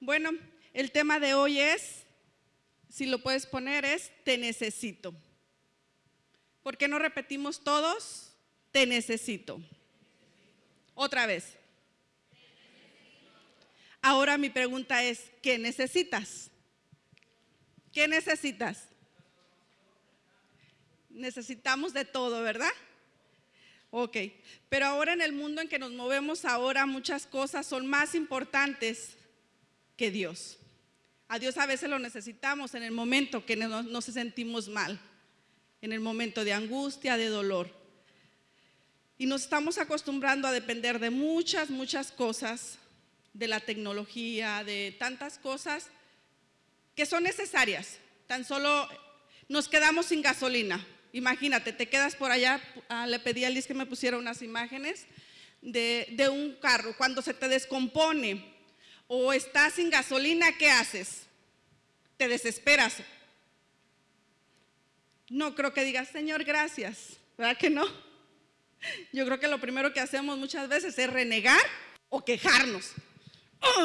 Bueno, el tema de hoy es, si lo puedes poner, es te necesito. ¿Por qué no repetimos todos? Te necesito. Otra vez. Ahora mi pregunta es, ¿qué necesitas? ¿Qué necesitas? Necesitamos de todo, ¿verdad? Ok, pero ahora en el mundo en que nos movemos ahora muchas cosas son más importantes que Dios. A Dios a veces lo necesitamos en el momento que nos sentimos mal, en el momento de angustia, de dolor. Y nos estamos acostumbrando a depender de muchas, muchas cosas, de la tecnología, de tantas cosas que son necesarias. Tan solo nos quedamos sin gasolina. Imagínate, te quedas por allá, ah, le pedí a Liz que me pusiera unas imágenes de, de un carro, cuando se te descompone, o estás sin gasolina, ¿qué haces? Te desesperas. No creo que digas, Señor, gracias. ¿Verdad que no? Yo creo que lo primero que hacemos muchas veces es renegar o quejarnos.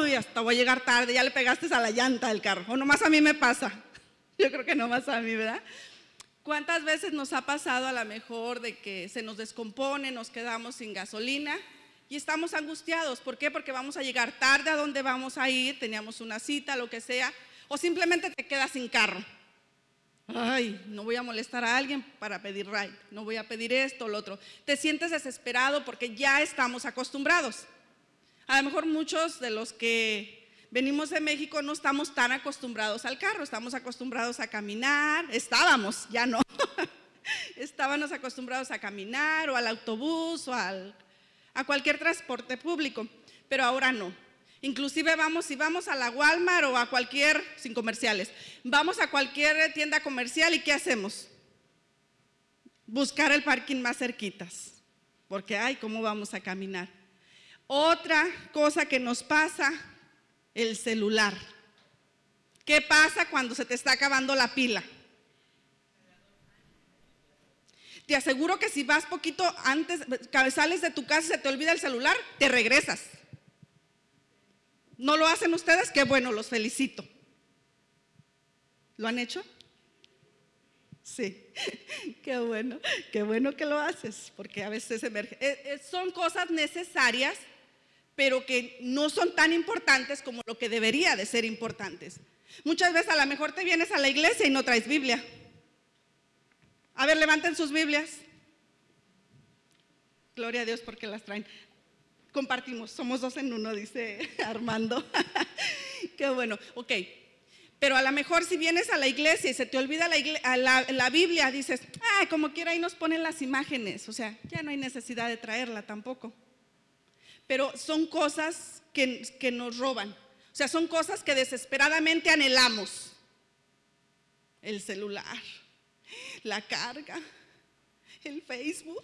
Uy, hasta voy a llegar tarde, ya le pegaste a la llanta del carro. O nomás a mí me pasa. Yo creo que nomás a mí, ¿verdad? ¿Cuántas veces nos ha pasado a lo mejor de que se nos descompone, nos quedamos sin gasolina y estamos angustiados. ¿Por qué? Porque vamos a llegar tarde a donde vamos a ir, teníamos una cita, lo que sea, o simplemente te quedas sin carro. Ay, no voy a molestar a alguien para pedir ride, no voy a pedir esto, o lo otro. Te sientes desesperado porque ya estamos acostumbrados. A lo mejor muchos de los que venimos de México no estamos tan acostumbrados al carro, estamos acostumbrados a caminar, estábamos, ya no. Estábamos acostumbrados a caminar o al autobús o al a cualquier transporte público, pero ahora no. Inclusive vamos, si vamos a la Walmart o a cualquier, sin comerciales, vamos a cualquier tienda comercial y ¿qué hacemos? Buscar el parking más cerquitas, porque ay, ¿cómo vamos a caminar? Otra cosa que nos pasa, el celular. ¿Qué pasa cuando se te está acabando la pila? Te aseguro que si vas poquito antes, cabezales de tu casa y se te olvida el celular, te regresas. ¿No lo hacen ustedes? Qué bueno, los felicito. ¿Lo han hecho? Sí, qué bueno, qué bueno que lo haces, porque a veces emerge. Eh, eh, son cosas necesarias, pero que no son tan importantes como lo que debería de ser importantes. Muchas veces a lo mejor te vienes a la iglesia y no traes Biblia. A ver, levanten sus Biblias. Gloria a Dios porque las traen. Compartimos, somos dos en uno, dice Armando. Qué bueno, ok. Pero a lo mejor si vienes a la iglesia y se te olvida la, Biblia, dices, ah, como quiera ahí nos ponen las imágenes. O sea, ya no hay necesidad de traerla tampoco. Pero son cosas que, que nos roban. O sea, son cosas que desesperadamente anhelamos. El celular, la carga, el Facebook,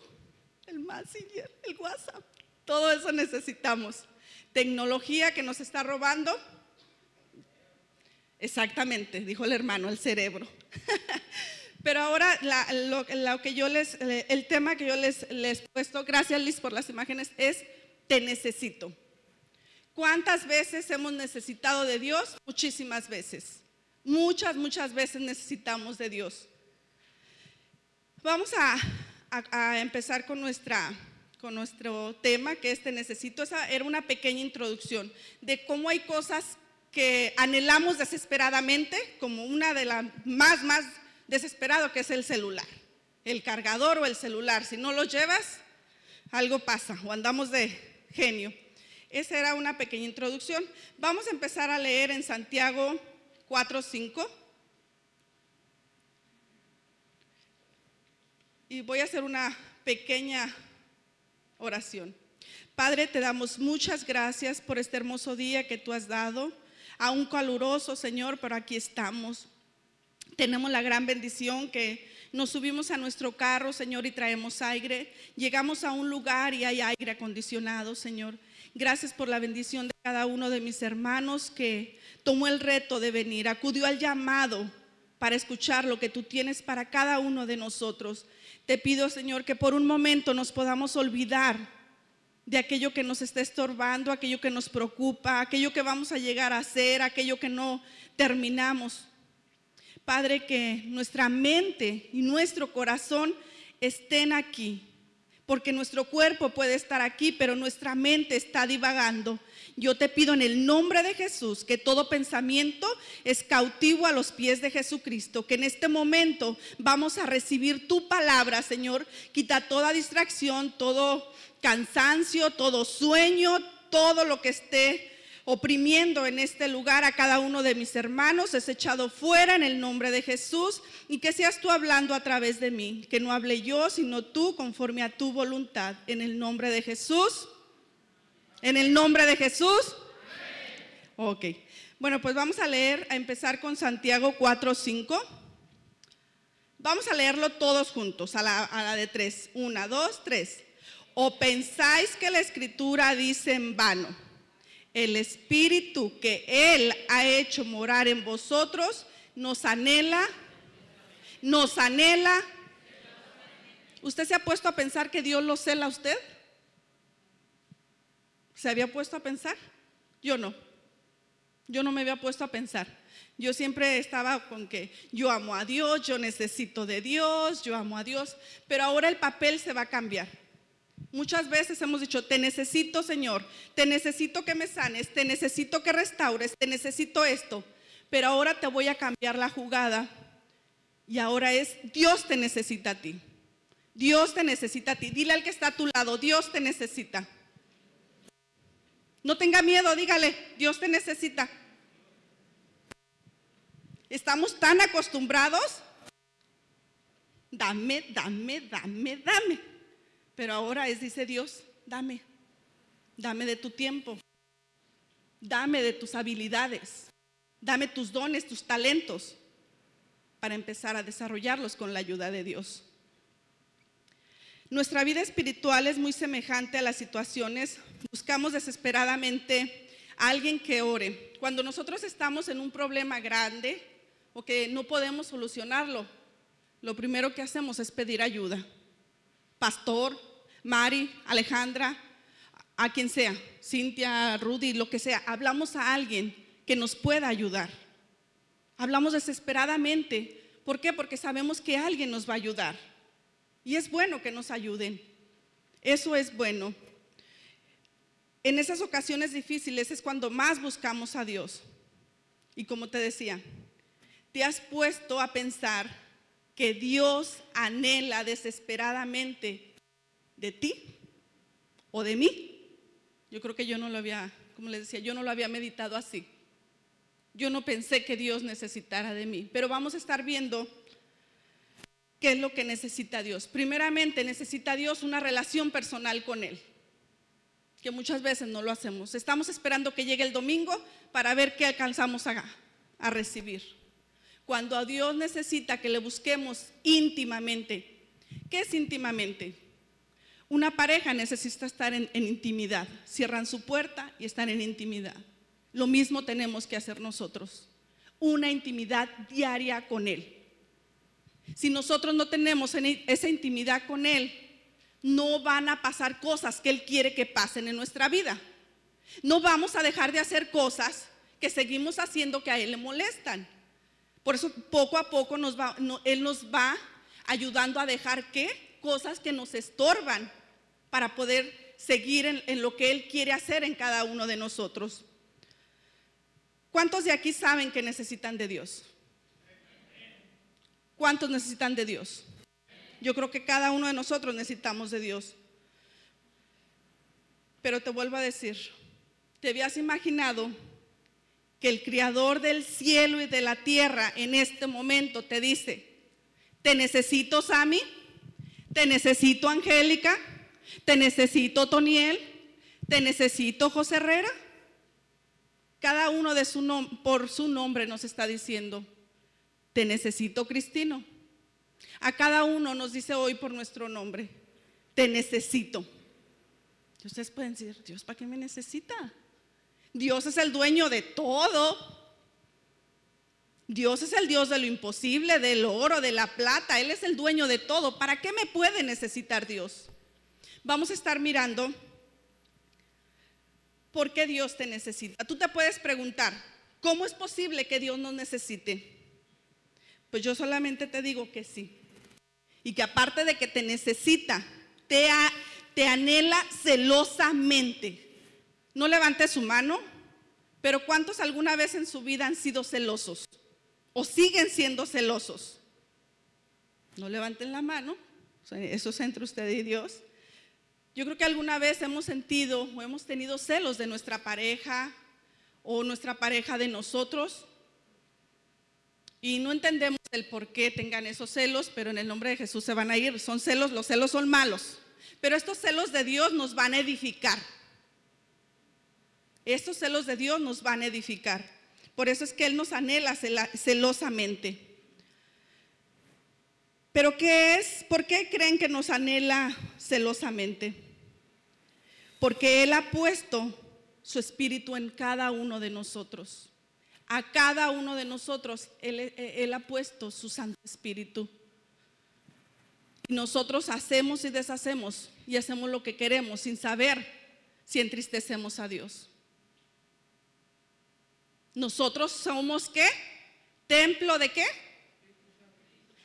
el Messenger, el WhatsApp. Todo eso necesitamos. Tecnología que nos está robando. Exactamente, dijo el hermano, el cerebro. Pero ahora lo, que yo les, el tema que yo les he puesto, gracias Liz por las imágenes, es te necesito. ¿Cuántas veces hemos necesitado de Dios? Muchísimas veces. Muchas, muchas veces necesitamos de Dios. Vamos a, empezar con, nuestra, con nuestro tema, que este necesito. Esa era una pequeña introducción de cómo hay cosas que anhelamos desesperadamente, como una de las más, más desesperado que es el celular, el cargador o el celular. Si no lo llevas, algo pasa o andamos de genio. Esa era una pequeña introducción. Vamos a empezar a leer en Santiago 4.5. y voy a hacer una pequeña oración. Padre, te damos muchas gracias por este hermoso día que tú has dado, aún caluroso, Señor, pero aquí estamos. Tenemos la gran bendición que nos subimos a nuestro carro, Señor, y traemos aire. Llegamos a un lugar y hay aire acondicionado, Señor. Gracias por la bendición de cada uno de mis hermanos que tomó el reto de venir, acudió al llamado para escuchar lo que tú tienes para cada uno de nosotros. Te pido, Señor, que por un momento nos podamos olvidar de aquello que nos está estorbando, aquello que nos preocupa, aquello que vamos a llegar a hacer, aquello que no terminamos. Padre, que nuestra mente y nuestro corazón estén aquí, porque nuestro cuerpo puede estar aquí, pero nuestra mente está divagando. Yo te pido en el nombre de Jesús que todo pensamiento es cautivo a los pies de Jesucristo, que en este momento vamos a recibir tu palabra, Señor. Quita toda distracción, todo cansancio, todo sueño, todo lo que esté oprimiendo en este lugar a cada uno de mis hermanos, es echado fuera en el nombre de Jesús y que seas tú hablando a través de mí, que no hable yo, sino tú conforme a tu voluntad, en el nombre de Jesús. En el nombre de Jesús. Ok. Bueno, pues vamos a leer, a empezar con Santiago 4, 5. Vamos a leerlo todos juntos, a la, a la de tres. Una, dos, tres. ¿O pensáis que la escritura dice en vano? El Espíritu que Él ha hecho morar en vosotros nos anhela, nos anhela. ¿Usted se ha puesto a pensar que Dios lo cela a usted? ¿Se había puesto a pensar? Yo no. Yo no me había puesto a pensar. Yo siempre estaba con que yo amo a Dios, yo necesito de Dios, yo amo a Dios, pero ahora el papel se va a cambiar. Muchas veces hemos dicho, te necesito Señor, te necesito que me sanes, te necesito que restaures, te necesito esto, pero ahora te voy a cambiar la jugada y ahora es, Dios te necesita a ti, Dios te necesita a ti, dile al que está a tu lado, Dios te necesita. No tenga miedo, dígale, Dios te necesita. Estamos tan acostumbrados, dame, dame, dame, dame. Pero ahora es, dice Dios, dame, dame de tu tiempo, dame de tus habilidades, dame tus dones, tus talentos, para empezar a desarrollarlos con la ayuda de Dios. Nuestra vida espiritual es muy semejante a las situaciones. Buscamos desesperadamente a alguien que ore. Cuando nosotros estamos en un problema grande o que no podemos solucionarlo, lo primero que hacemos es pedir ayuda. Pastor, Mari, Alejandra, a quien sea, Cintia, Rudy, lo que sea, hablamos a alguien que nos pueda ayudar. Hablamos desesperadamente. ¿Por qué? Porque sabemos que alguien nos va a ayudar. Y es bueno que nos ayuden. Eso es bueno. En esas ocasiones difíciles es cuando más buscamos a Dios. Y como te decía, te has puesto a pensar que Dios anhela desesperadamente de ti o de mí. Yo creo que yo no lo había, como les decía, yo no lo había meditado así. Yo no pensé que Dios necesitara de mí, pero vamos a estar viendo qué es lo que necesita Dios. Primeramente necesita Dios una relación personal con Él, que muchas veces no lo hacemos. Estamos esperando que llegue el domingo para ver qué alcanzamos a, a recibir. Cuando a Dios necesita que le busquemos íntimamente, ¿qué es íntimamente? Una pareja necesita estar en, intimidad. Cierran su puerta y están en intimidad. Lo mismo tenemos que hacer nosotros. Una intimidad diaria con Él. Si nosotros no tenemos esa intimidad con Él, no van a pasar cosas que Él quiere que pasen en nuestra vida. No vamos a dejar de hacer cosas que seguimos haciendo que a Él le molestan. Por eso poco a poco Él nos va ayudando a dejar que cosas que nos estorban para poder seguir en, lo que Él quiere hacer en cada uno de nosotros. ¿Cuántos de aquí saben que necesitan de Dios? ¿Cuántos necesitan de Dios? Yo creo que cada uno de nosotros necesitamos de Dios. Pero te vuelvo a decir, ¿te habías imaginado que el Creador del cielo y de la tierra en este momento te dice, te necesito Sami, te necesito Angélica, te necesito, Toniel. Te necesito, José Herrera. Cada uno de su por su nombre nos está diciendo, te necesito, Cristino. A cada uno nos dice hoy por nuestro nombre, te necesito. ustedes pueden decir, Dios, ¿para qué me necesita? Dios es el dueño de todo. Dios es el Dios de lo imposible, del oro, de la plata. Él es el dueño de todo. ¿Para qué me puede necesitar Dios? vamos a estar mirando por qué Dios te necesita. Tú te puedes preguntar, ¿cómo es posible que Dios nos necesite? Pues yo solamente te digo que sí. Y que aparte de que te necesita, te, anhela celosamente. No levante su mano, pero ¿cuántos alguna vez en su vida han sido celosos? ¿O siguen siendo celosos? No levanten la mano, eso es entre usted y Dios. Yo creo que alguna vez hemos sentido o hemos tenido celos de nuestra pareja o nuestra pareja de nosotros y no entendemos el por qué tengan esos celos, pero en el nombre de Jesús se van a ir. Son celos, los celos son malos, pero estos celos de Dios nos van a edificar. Estos celos de Dios nos van a edificar. Por eso es que Él nos anhela celosamente. Pero ¿qué es? ¿Por qué creen que nos anhela celosamente? Porque Él ha puesto su espíritu en cada uno de nosotros. A cada uno de nosotros Él, Él ha puesto su Santo Espíritu. Y nosotros hacemos y deshacemos y hacemos lo que queremos sin saber si entristecemos a Dios. Nosotros somos qué? Templo de qué?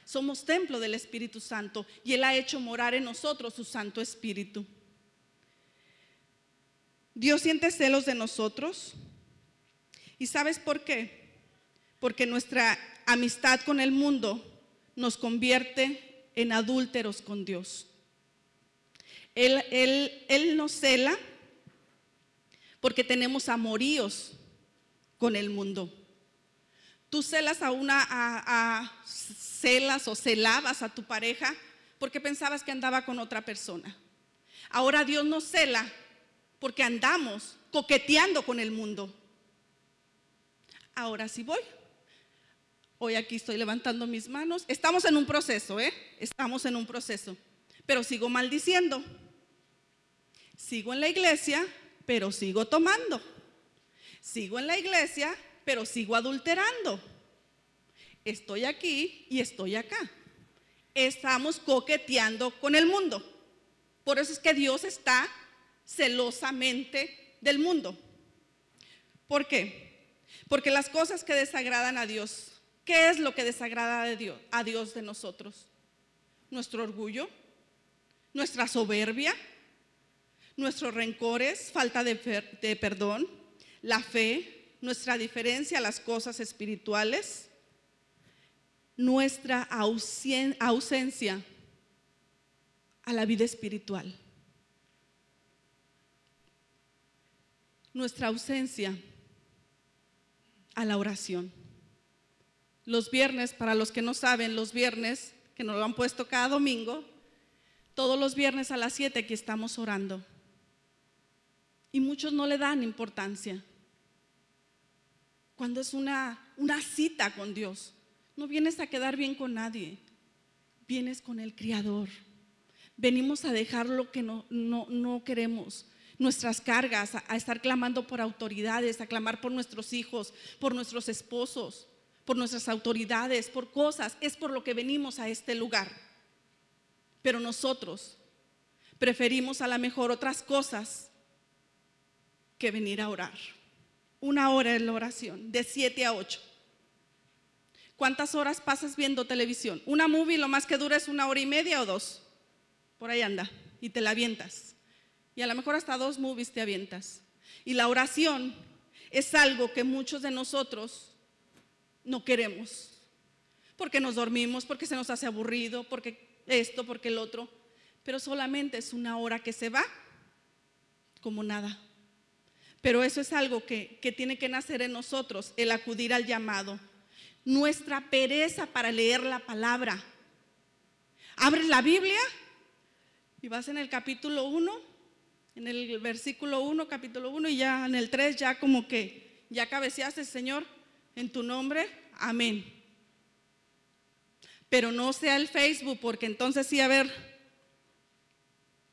Somos templo del Espíritu Santo y Él ha hecho morar en nosotros su Santo Espíritu. Dios siente celos de nosotros. ¿Y sabes por qué? Porque nuestra amistad con el mundo nos convierte en adúlteros con Dios. Él, él, él nos cela porque tenemos amoríos con el mundo. Tú celas a una, a, a celas o celabas a tu pareja porque pensabas que andaba con otra persona. Ahora Dios nos cela porque andamos coqueteando con el mundo. Ahora sí voy. Hoy aquí estoy levantando mis manos. Estamos en un proceso, ¿eh? Estamos en un proceso. Pero sigo maldiciendo. Sigo en la iglesia, pero sigo tomando. Sigo en la iglesia, pero sigo adulterando estoy aquí y estoy acá. Estamos coqueteando con el mundo. Por eso es que Dios está celosamente del mundo. ¿Por qué? Porque las cosas que desagradan a Dios, ¿qué es lo que desagrada a Dios, a de nosotros? Nuestro orgullo, nuestra soberbia, nuestros rencores, falta de, de perdón, la fe, nuestra diferencia a las cosas espirituales, nuestra ausencia a la vida espiritual. Nuestra ausencia a la oración. Los viernes, para los que no saben, los viernes, que nos lo han puesto cada domingo, todos los viernes a las 7 que estamos orando. Y muchos no le dan importancia. Cuando es una cita con Dios. No vienes a quedar bien con nadie, vienes con el Criador. Venimos a dejar lo que no, no, queremos, nuestras cargas, a, estar clamando por autoridades, a clamar por nuestros hijos, por nuestros esposos, por nuestras autoridades, por cosas. Es por lo que venimos a este lugar. Pero nosotros preferimos a lo mejor otras cosas que venir a orar. Una hora es la oración, de siete a ocho. ¿Cuántas horas pasas viendo televisión? Una movie lo más que dura es una hora y media o dos. Por ahí anda. Y te la avientas. Y a lo mejor hasta dos movies te avientas. Y la oración es algo que muchos de nosotros no queremos. Porque nos dormimos, porque se nos hace aburrido, porque esto, porque el otro. Pero solamente es una hora que se va como nada. Pero eso es algo que, que tiene que nacer en nosotros, el acudir al llamado nuestra pereza para leer la palabra. Abres la Biblia y vas en el capítulo 1, en el versículo 1, capítulo 1 y ya en el 3 ya como que ya cabeceaste, Señor, en tu nombre, amén. Pero no sea el Facebook porque entonces sí a ver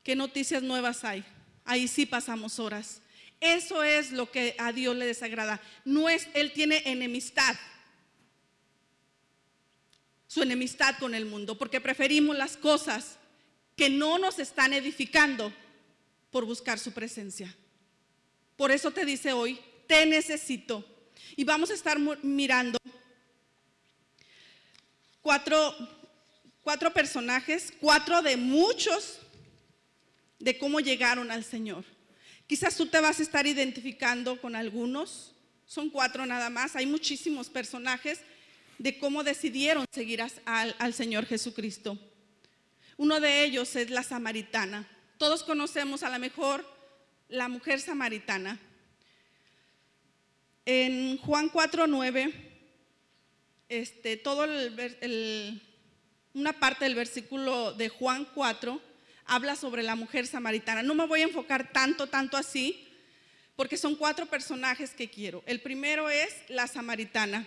qué noticias nuevas hay. Ahí sí pasamos horas. Eso es lo que a Dios le desagrada. No es él tiene enemistad su enemistad con el mundo, porque preferimos las cosas que no nos están edificando por buscar su presencia. Por eso te dice hoy, te necesito. Y vamos a estar mirando cuatro, cuatro personajes, cuatro de muchos, de cómo llegaron al Señor. Quizás tú te vas a estar identificando con algunos, son cuatro nada más, hay muchísimos personajes, de cómo decidieron seguir al, Señor Jesucristo. Uno de ellos es la samaritana. Todos conocemos a lo mejor la mujer samaritana. En Juan 4.9, este, todo el, una parte del versículo de Juan 4 habla sobre la mujer samaritana. No me voy a enfocar tanto, tanto así, porque son cuatro personajes que quiero. El primero es la samaritana.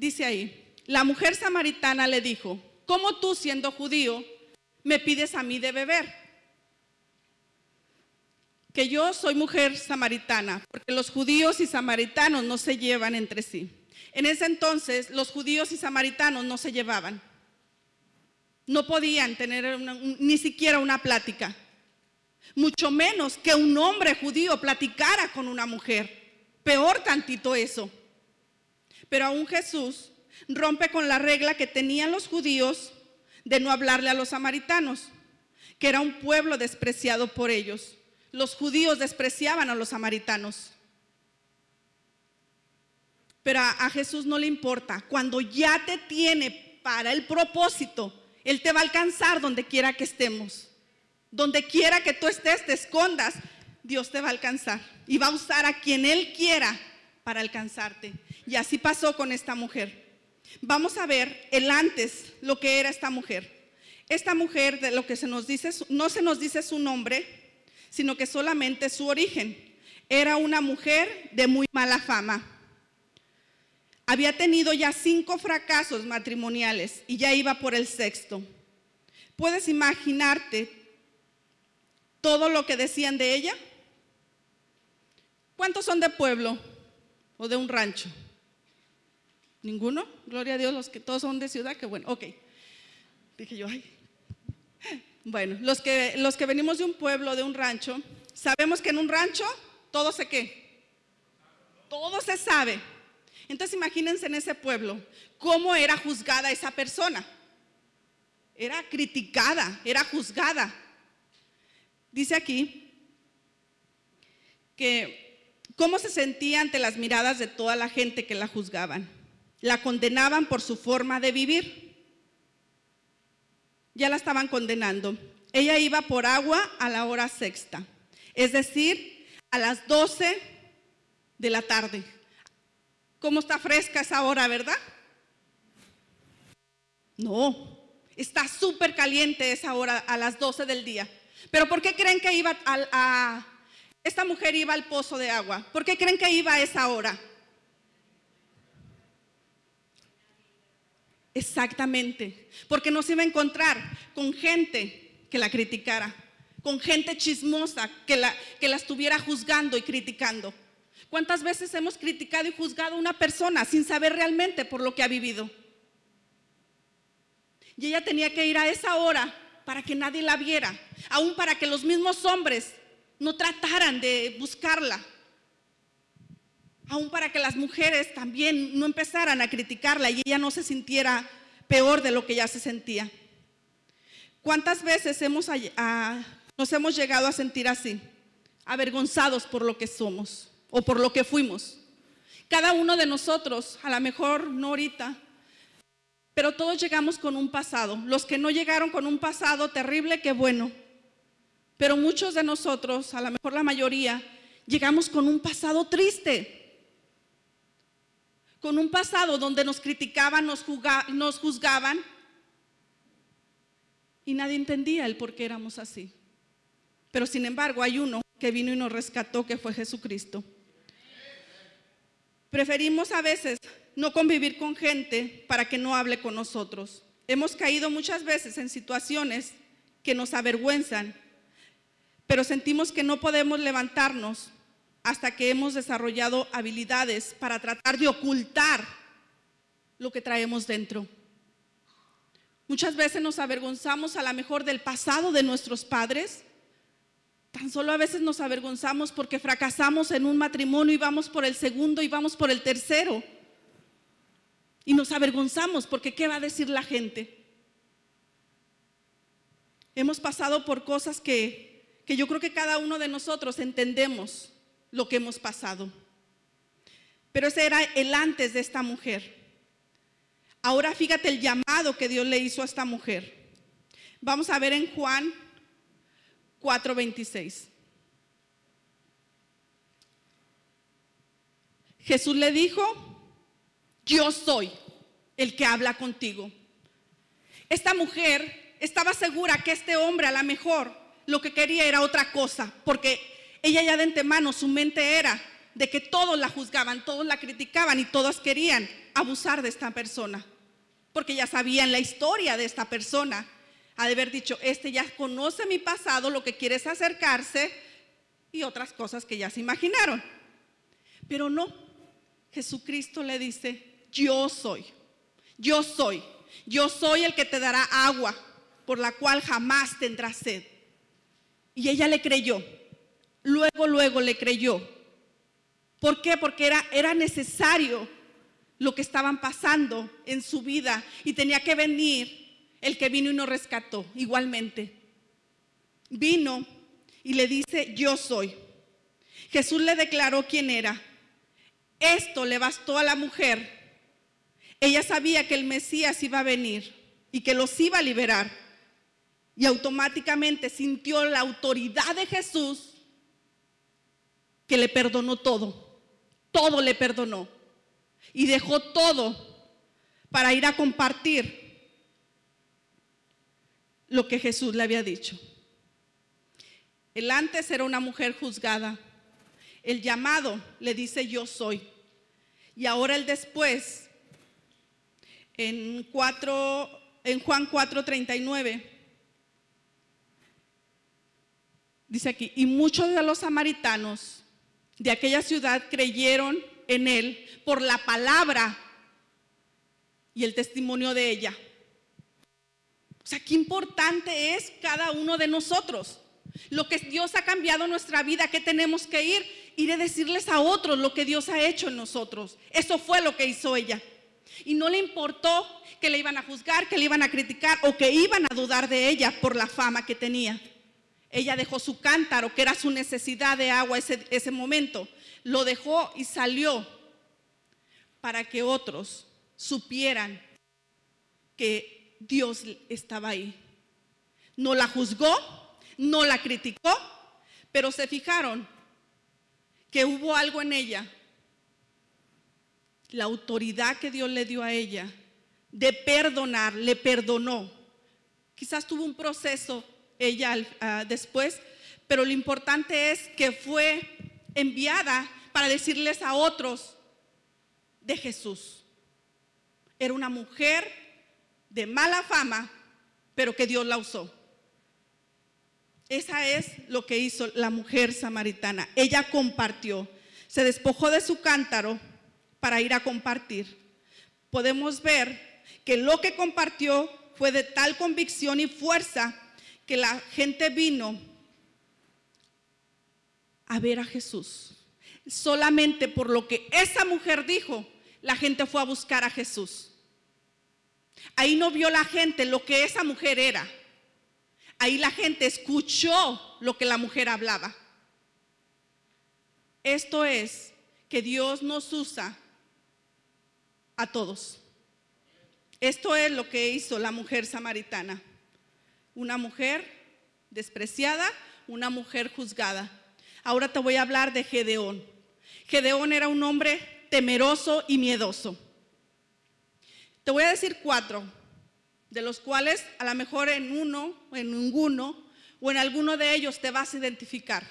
Dice ahí, la mujer samaritana le dijo, ¿cómo tú siendo judío me pides a mí de beber? Que yo soy mujer samaritana, porque los judíos y samaritanos no se llevan entre sí. En ese entonces los judíos y samaritanos no se llevaban. No podían tener ni siquiera una plática, mucho menos que un hombre judío platicara con una mujer. Peor tantito eso. Pero aún Jesús rompe con la regla que tenían los judíos de no hablarle a los samaritanos, que era un pueblo despreciado por ellos. Los judíos despreciaban a los samaritanos. Pero a, Jesús no le importa. Cuando ya te tiene para el propósito, Él te va a alcanzar donde quiera que estemos. Donde quiera que tú estés, te escondas, Dios te va a alcanzar. Y va a usar a quien Él quiera para alcanzarte. Y así pasó con esta mujer. Vamos a ver el antes, lo que era esta mujer. Esta mujer, de lo que se nos dice, no se nos dice su nombre, sino que solamente su origen. Era una mujer de muy mala fama. Había tenido ya cinco fracasos matrimoniales y ya iba por el sexto. ¿Puedes imaginarte todo lo que decían de ella? ¿Cuántos son de pueblo o de un rancho? ¿Ninguno? Gloria a Dios, los que todos son de ciudad, que bueno, ok. Dije yo, ay. Bueno, los que, los que venimos de un pueblo, de un rancho, sabemos que en un rancho todo se qué. Todo se sabe. Entonces imagínense en ese pueblo cómo era juzgada esa persona. Era criticada, era juzgada. Dice aquí que cómo se sentía ante las miradas de toda la gente que la juzgaban. La condenaban por su forma de vivir. Ya la estaban condenando. Ella iba por agua a la hora sexta, es decir, a las 12 de la tarde. ¿Cómo está fresca esa hora, verdad? No, está súper caliente esa hora a las 12 del día. Pero ¿por qué creen que iba a, esta mujer iba al pozo de agua? ¿Por qué creen que iba a esa hora? Exactamente, porque no se iba a encontrar con gente que la criticara, con gente chismosa que la, que la estuviera juzgando y criticando. ¿Cuántas veces hemos criticado y juzgado a una persona sin saber realmente por lo que ha vivido? Y ella tenía que ir a esa hora para que nadie la viera, aún para que los mismos hombres no trataran de buscarla aún para que las mujeres también no empezaran a criticarla y ella no se sintiera peor de lo que ya se sentía. ¿Cuántas veces nos hemos llegado a sentir así, avergonzados por lo que somos o por lo que fuimos? Cada uno de nosotros, a lo mejor no ahorita, pero todos llegamos con un pasado. Los que no llegaron con un pasado terrible, qué bueno. Pero muchos de nosotros, a lo mejor la mayoría, llegamos con un pasado triste con un pasado donde nos criticaban, nos, juzgaban y nadie entendía el por qué éramos así. Pero sin embargo hay uno que vino y nos rescató, que fue Jesucristo. Preferimos a veces no convivir con gente para que no hable con nosotros. Hemos caído muchas veces en situaciones que nos avergüenzan, pero sentimos que no podemos levantarnos hasta que hemos desarrollado habilidades para tratar de ocultar lo que traemos dentro. Muchas veces nos avergonzamos a lo mejor del pasado de nuestros padres. Tan solo a veces nos avergonzamos porque fracasamos en un matrimonio y vamos por el segundo y vamos por el tercero. Y nos avergonzamos porque ¿qué va a decir la gente? Hemos pasado por cosas que, que yo creo que cada uno de nosotros entendemos lo que hemos pasado. Pero ese era el antes de esta mujer. Ahora fíjate el llamado que Dios le hizo a esta mujer. Vamos a ver en Juan 4:26. Jesús le dijo, yo soy el que habla contigo. Esta mujer estaba segura que este hombre a lo mejor lo que quería era otra cosa, porque ella ya de antemano su mente era de que todos la juzgaban, todos la criticaban y todos querían abusar de esta persona, porque ya sabían la historia de esta persona. Ha de haber dicho, este ya conoce mi pasado, lo que quiere es acercarse y otras cosas que ya se imaginaron. Pero no, Jesucristo le dice, yo soy, yo soy, yo soy el que te dará agua por la cual jamás tendrás sed. Y ella le creyó, luego, luego le creyó. ¿Por qué? Porque era, era necesario lo que estaban pasando en su vida y tenía que venir el que vino y nos rescató igualmente. Vino y le dice, yo soy. Jesús le declaró quién era. Esto le bastó a la mujer. Ella sabía que el Mesías iba a venir y que los iba a liberar. Y automáticamente sintió la autoridad de Jesús que le perdonó todo. Todo le perdonó. Y dejó todo para ir a compartir lo que Jesús le había dicho. El antes era una mujer juzgada. El llamado le dice yo soy. Y ahora el después, en, 4, en Juan 4:39, dice aquí, y muchos de los samaritanos de aquella ciudad creyeron en él por la palabra y el testimonio de ella. O sea, qué importante es cada uno de nosotros. Lo que Dios ha cambiado nuestra vida, ¿qué tenemos que ir? Ir a decirles a otros lo que Dios ha hecho en nosotros. Eso fue lo que hizo ella. Y no le importó que le iban a juzgar, que le iban a criticar o que iban a dudar de ella por la fama que tenía. Ella dejó su cántaro, que era su necesidad de agua ese, ese momento. Lo dejó y salió para que otros supieran que Dios estaba ahí. No la juzgó, no la criticó, pero se fijaron que hubo algo en ella. La autoridad que Dios le dio a ella de perdonar, le perdonó. Quizás tuvo un proceso ella ah, después, pero lo importante es que fue enviada para decirles a otros de Jesús. Era una mujer de mala fama, pero que Dios la usó. Esa es lo que hizo la mujer samaritana. Ella compartió, se despojó de su cántaro para ir a compartir. Podemos ver que lo que compartió fue de tal convicción y fuerza que la gente vino a ver a Jesús. Solamente por lo que esa mujer dijo, la gente fue a buscar a Jesús. Ahí no vio la gente lo que esa mujer era. Ahí la gente escuchó lo que la mujer hablaba. Esto es que Dios nos usa a todos. Esto es lo que hizo la mujer samaritana una mujer despreciada, una mujer juzgada. Ahora te voy a hablar de Gedeón. Gedeón era un hombre temeroso y miedoso. Te voy a decir cuatro, de los cuales a lo mejor en uno, en ninguno, o en alguno de ellos te vas a identificar.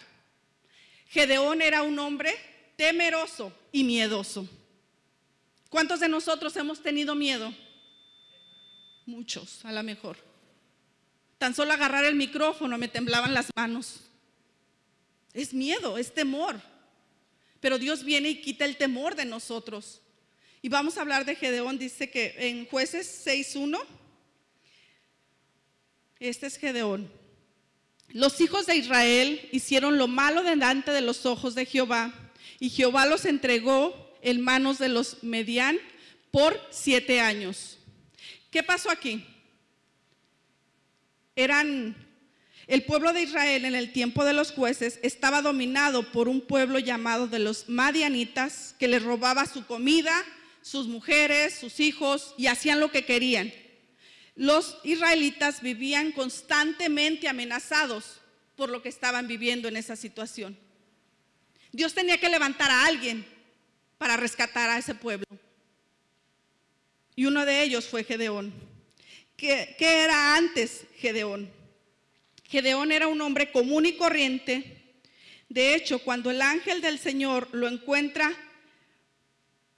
Gedeón era un hombre temeroso y miedoso. ¿Cuántos de nosotros hemos tenido miedo? Muchos, a lo mejor. Tan solo agarrar el micrófono me temblaban las manos. Es miedo, es temor. Pero Dios viene y quita el temor de nosotros. Y vamos a hablar de Gedeón, dice que en jueces 6.1, este es Gedeón. Los hijos de Israel hicieron lo malo delante de los ojos de Jehová, y Jehová los entregó en manos de los Median por siete años. ¿Qué pasó aquí? eran, el pueblo de Israel en el tiempo de los jueces estaba dominado por un pueblo llamado de los madianitas que les robaba su comida, sus mujeres, sus hijos y hacían lo que querían. Los israelitas vivían constantemente amenazados por lo que estaban viviendo en esa situación. Dios tenía que levantar a alguien para rescatar a ese pueblo. Y uno de ellos fue Gedeón. ¿Qué, era antes Gedeón? Gedeón era un hombre común y corriente. De hecho, cuando el ángel del Señor lo encuentra,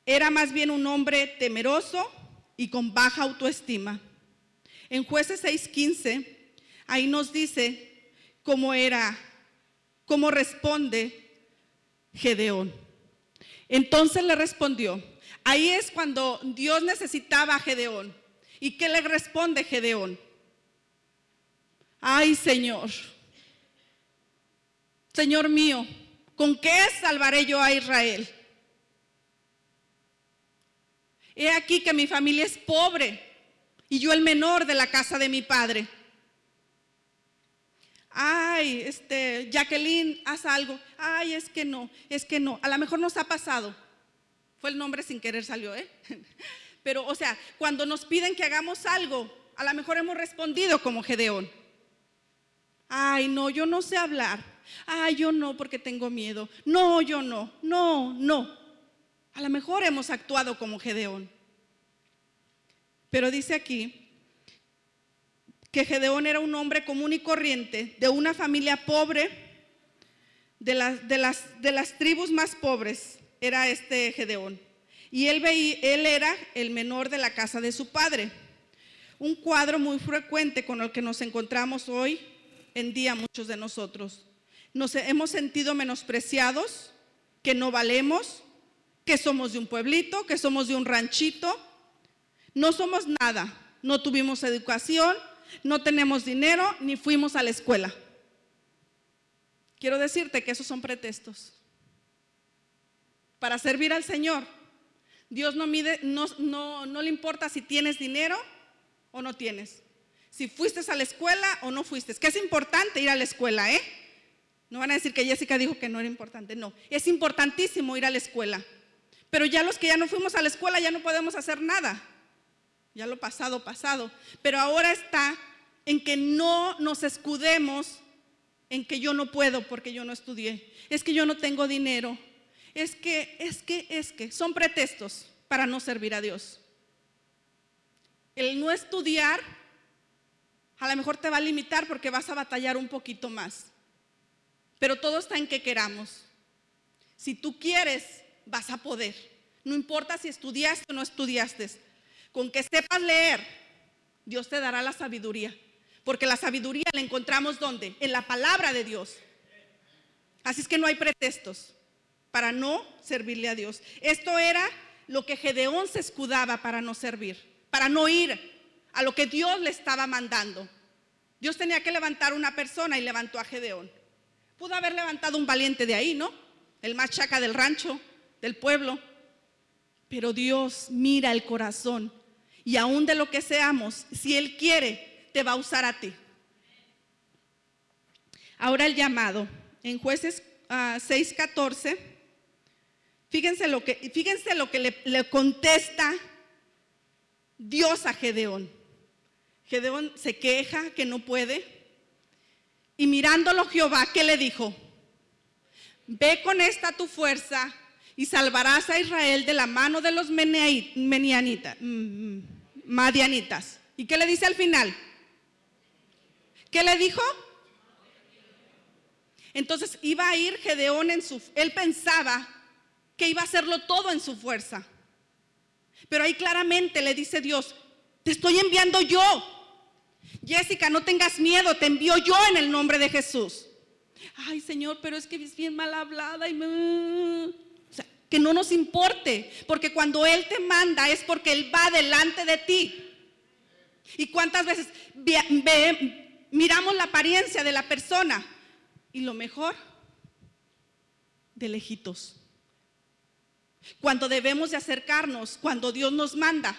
era más bien un hombre temeroso y con baja autoestima. En jueces 6:15, ahí nos dice cómo era, cómo responde Gedeón. Entonces le respondió, ahí es cuando Dios necesitaba a Gedeón. ¿Y qué le responde Gedeón? Ay Señor, Señor mío, ¿con qué salvaré yo a Israel? He aquí que mi familia es pobre y yo el menor de la casa de mi padre. Ay, este, Jacqueline, haz algo. Ay, es que no, es que no. A lo mejor nos ha pasado. Fue el nombre sin querer salió, ¿eh? Pero, o sea, cuando nos piden que hagamos algo, a lo mejor hemos respondido como Gedeón. Ay, no, yo no sé hablar. Ay, yo no porque tengo miedo. No, yo no. No, no. A lo mejor hemos actuado como Gedeón. Pero dice aquí que Gedeón era un hombre común y corriente, de una familia pobre, de las, de las tribus más pobres, era este Gedeón y él, era el menor de la casa de su padre. Un cuadro muy frecuente con el que nos encontramos hoy en día muchos de nosotros. Nos hemos sentido menospreciados, que no valemos, que somos de un pueblito, que somos de un ranchito. No somos nada, no tuvimos educación, no tenemos dinero, ni fuimos a la escuela. Quiero decirte que esos son pretextos para servir al Señor Dios no, le importa si tienes dinero o no tienes. Si fuiste a la escuela o no fuiste. Que es importante ir a la escuela, ¿eh? No van a decir que Jessica dijo que no era importante. No, es importantísimo ir a la escuela. Pero ya los que ya no fuimos a la escuela ya no podemos hacer nada. Ya lo pasado, pasado. Pero ahora está en que no nos escudemos en que yo no puedo porque yo no estudié. Es que yo no tengo dinero es que, es que, es que, son pretextos para no servir a Dios. El no estudiar a lo mejor te va a limitar porque vas a batallar un poquito más. Pero todo está en que queramos. Si tú quieres, vas a poder. No importa si estudiaste o no estudiaste. Con que sepas leer, Dios te dará la sabiduría. Porque la sabiduría la encontramos donde? En la palabra de Dios. Así es que no hay pretextos para no servirle a Dios. Esto era lo que Gedeón se escudaba para no servir, para no ir a lo que Dios le estaba mandando. Dios tenía que levantar una persona y levantó a Gedeón. Pudo haber levantado un valiente de ahí, ¿no? El más chaca del rancho, del pueblo. Pero Dios mira el corazón y aún de lo que seamos, si Él quiere, te va a usar a ti. Ahora el llamado en jueces 6:14. Ah, Fíjense lo que, fíjense lo que le, contesta Dios a Gedeón. Gedeón se queja que no puede. Y mirándolo Jehová, ¿qué le dijo? Ve con esta tu fuerza y salvarás a Israel de la mano de los menianitas, mm, mm, madianitas. ¿Y qué le dice al final? ¿Qué le dijo? Entonces iba a ir Gedeón en su... Él pensaba que iba a hacerlo todo en su fuerza. Pero ahí claramente le dice Dios, te estoy enviando yo. Jessica, no tengas miedo, te envío yo en el nombre de Jesús. Ay, Señor, pero es que es bien mal hablada y uh, que no nos importe, porque cuando Él te manda es porque Él va delante de ti. ¿Y cuántas veces miramos la apariencia de la persona? Y lo mejor, de lejitos. Cuando debemos de acercarnos, cuando Dios nos manda,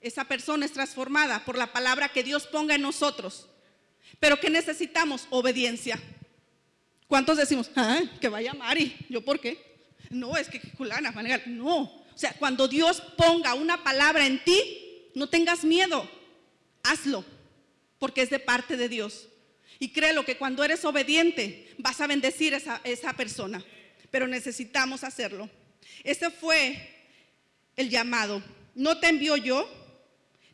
esa persona es transformada por la palabra que Dios ponga en nosotros. Pero ¿qué necesitamos? Obediencia. ¿Cuántos decimos, ah, que vaya Mari? ¿Yo por qué? No, es que culana, no. O sea, cuando Dios ponga una palabra en ti, no tengas miedo, hazlo, porque es de parte de Dios. Y créelo que cuando eres obediente, vas a bendecir a esa persona, pero necesitamos hacerlo. Ese fue el llamado. No te envío yo.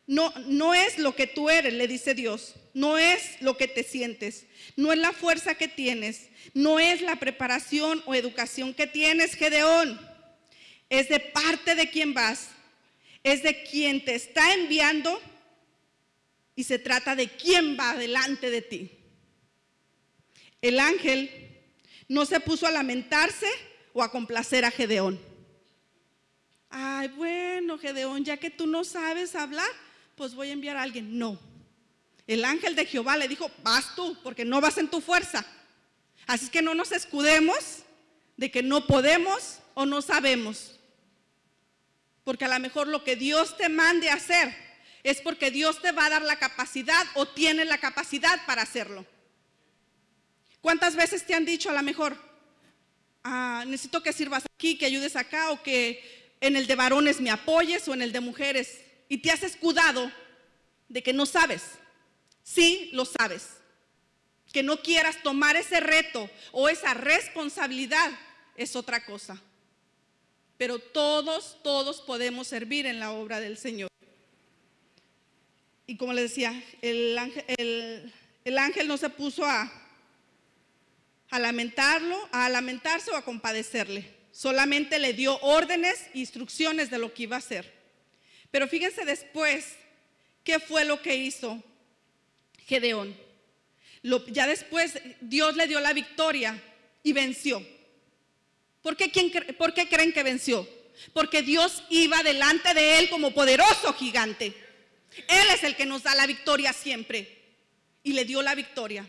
No, no es lo que tú eres, le dice Dios. No es lo que te sientes. No es la fuerza que tienes. No es la preparación o educación que tienes, Gedeón. Es de parte de quien vas. Es de quien te está enviando. Y se trata de quién va delante de ti. El ángel no se puso a lamentarse o a complacer a Gedeón ay, bueno, Gedeón, ya que tú no sabes hablar, pues voy a enviar a alguien. No. El ángel de Jehová le dijo, vas tú, porque no vas en tu fuerza. Así que no nos escudemos de que no podemos o no sabemos. Porque a lo mejor lo que Dios te mande hacer es porque Dios te va a dar la capacidad o tiene la capacidad para hacerlo. ¿Cuántas veces te han dicho a lo mejor, ah, necesito que sirvas aquí, que ayudes acá o que en el de varones me apoyes o en el de mujeres y te has escudado de que no sabes. Sí, lo sabes. Que no quieras tomar ese reto o esa responsabilidad es otra cosa. Pero todos, todos podemos servir en la obra del Señor. Y como les decía, el ángel, el, el ángel no se puso a, a lamentarlo, a lamentarse o a compadecerle Solamente le dio órdenes, e instrucciones de lo que iba a hacer. Pero fíjense después qué fue lo que hizo Gedeón. ya después Dios le dio la victoria y venció. ¿Por qué creen que venció? Porque Dios iba delante de él como poderoso gigante. Él es el que nos da la victoria siempre. Y le dio la victoria.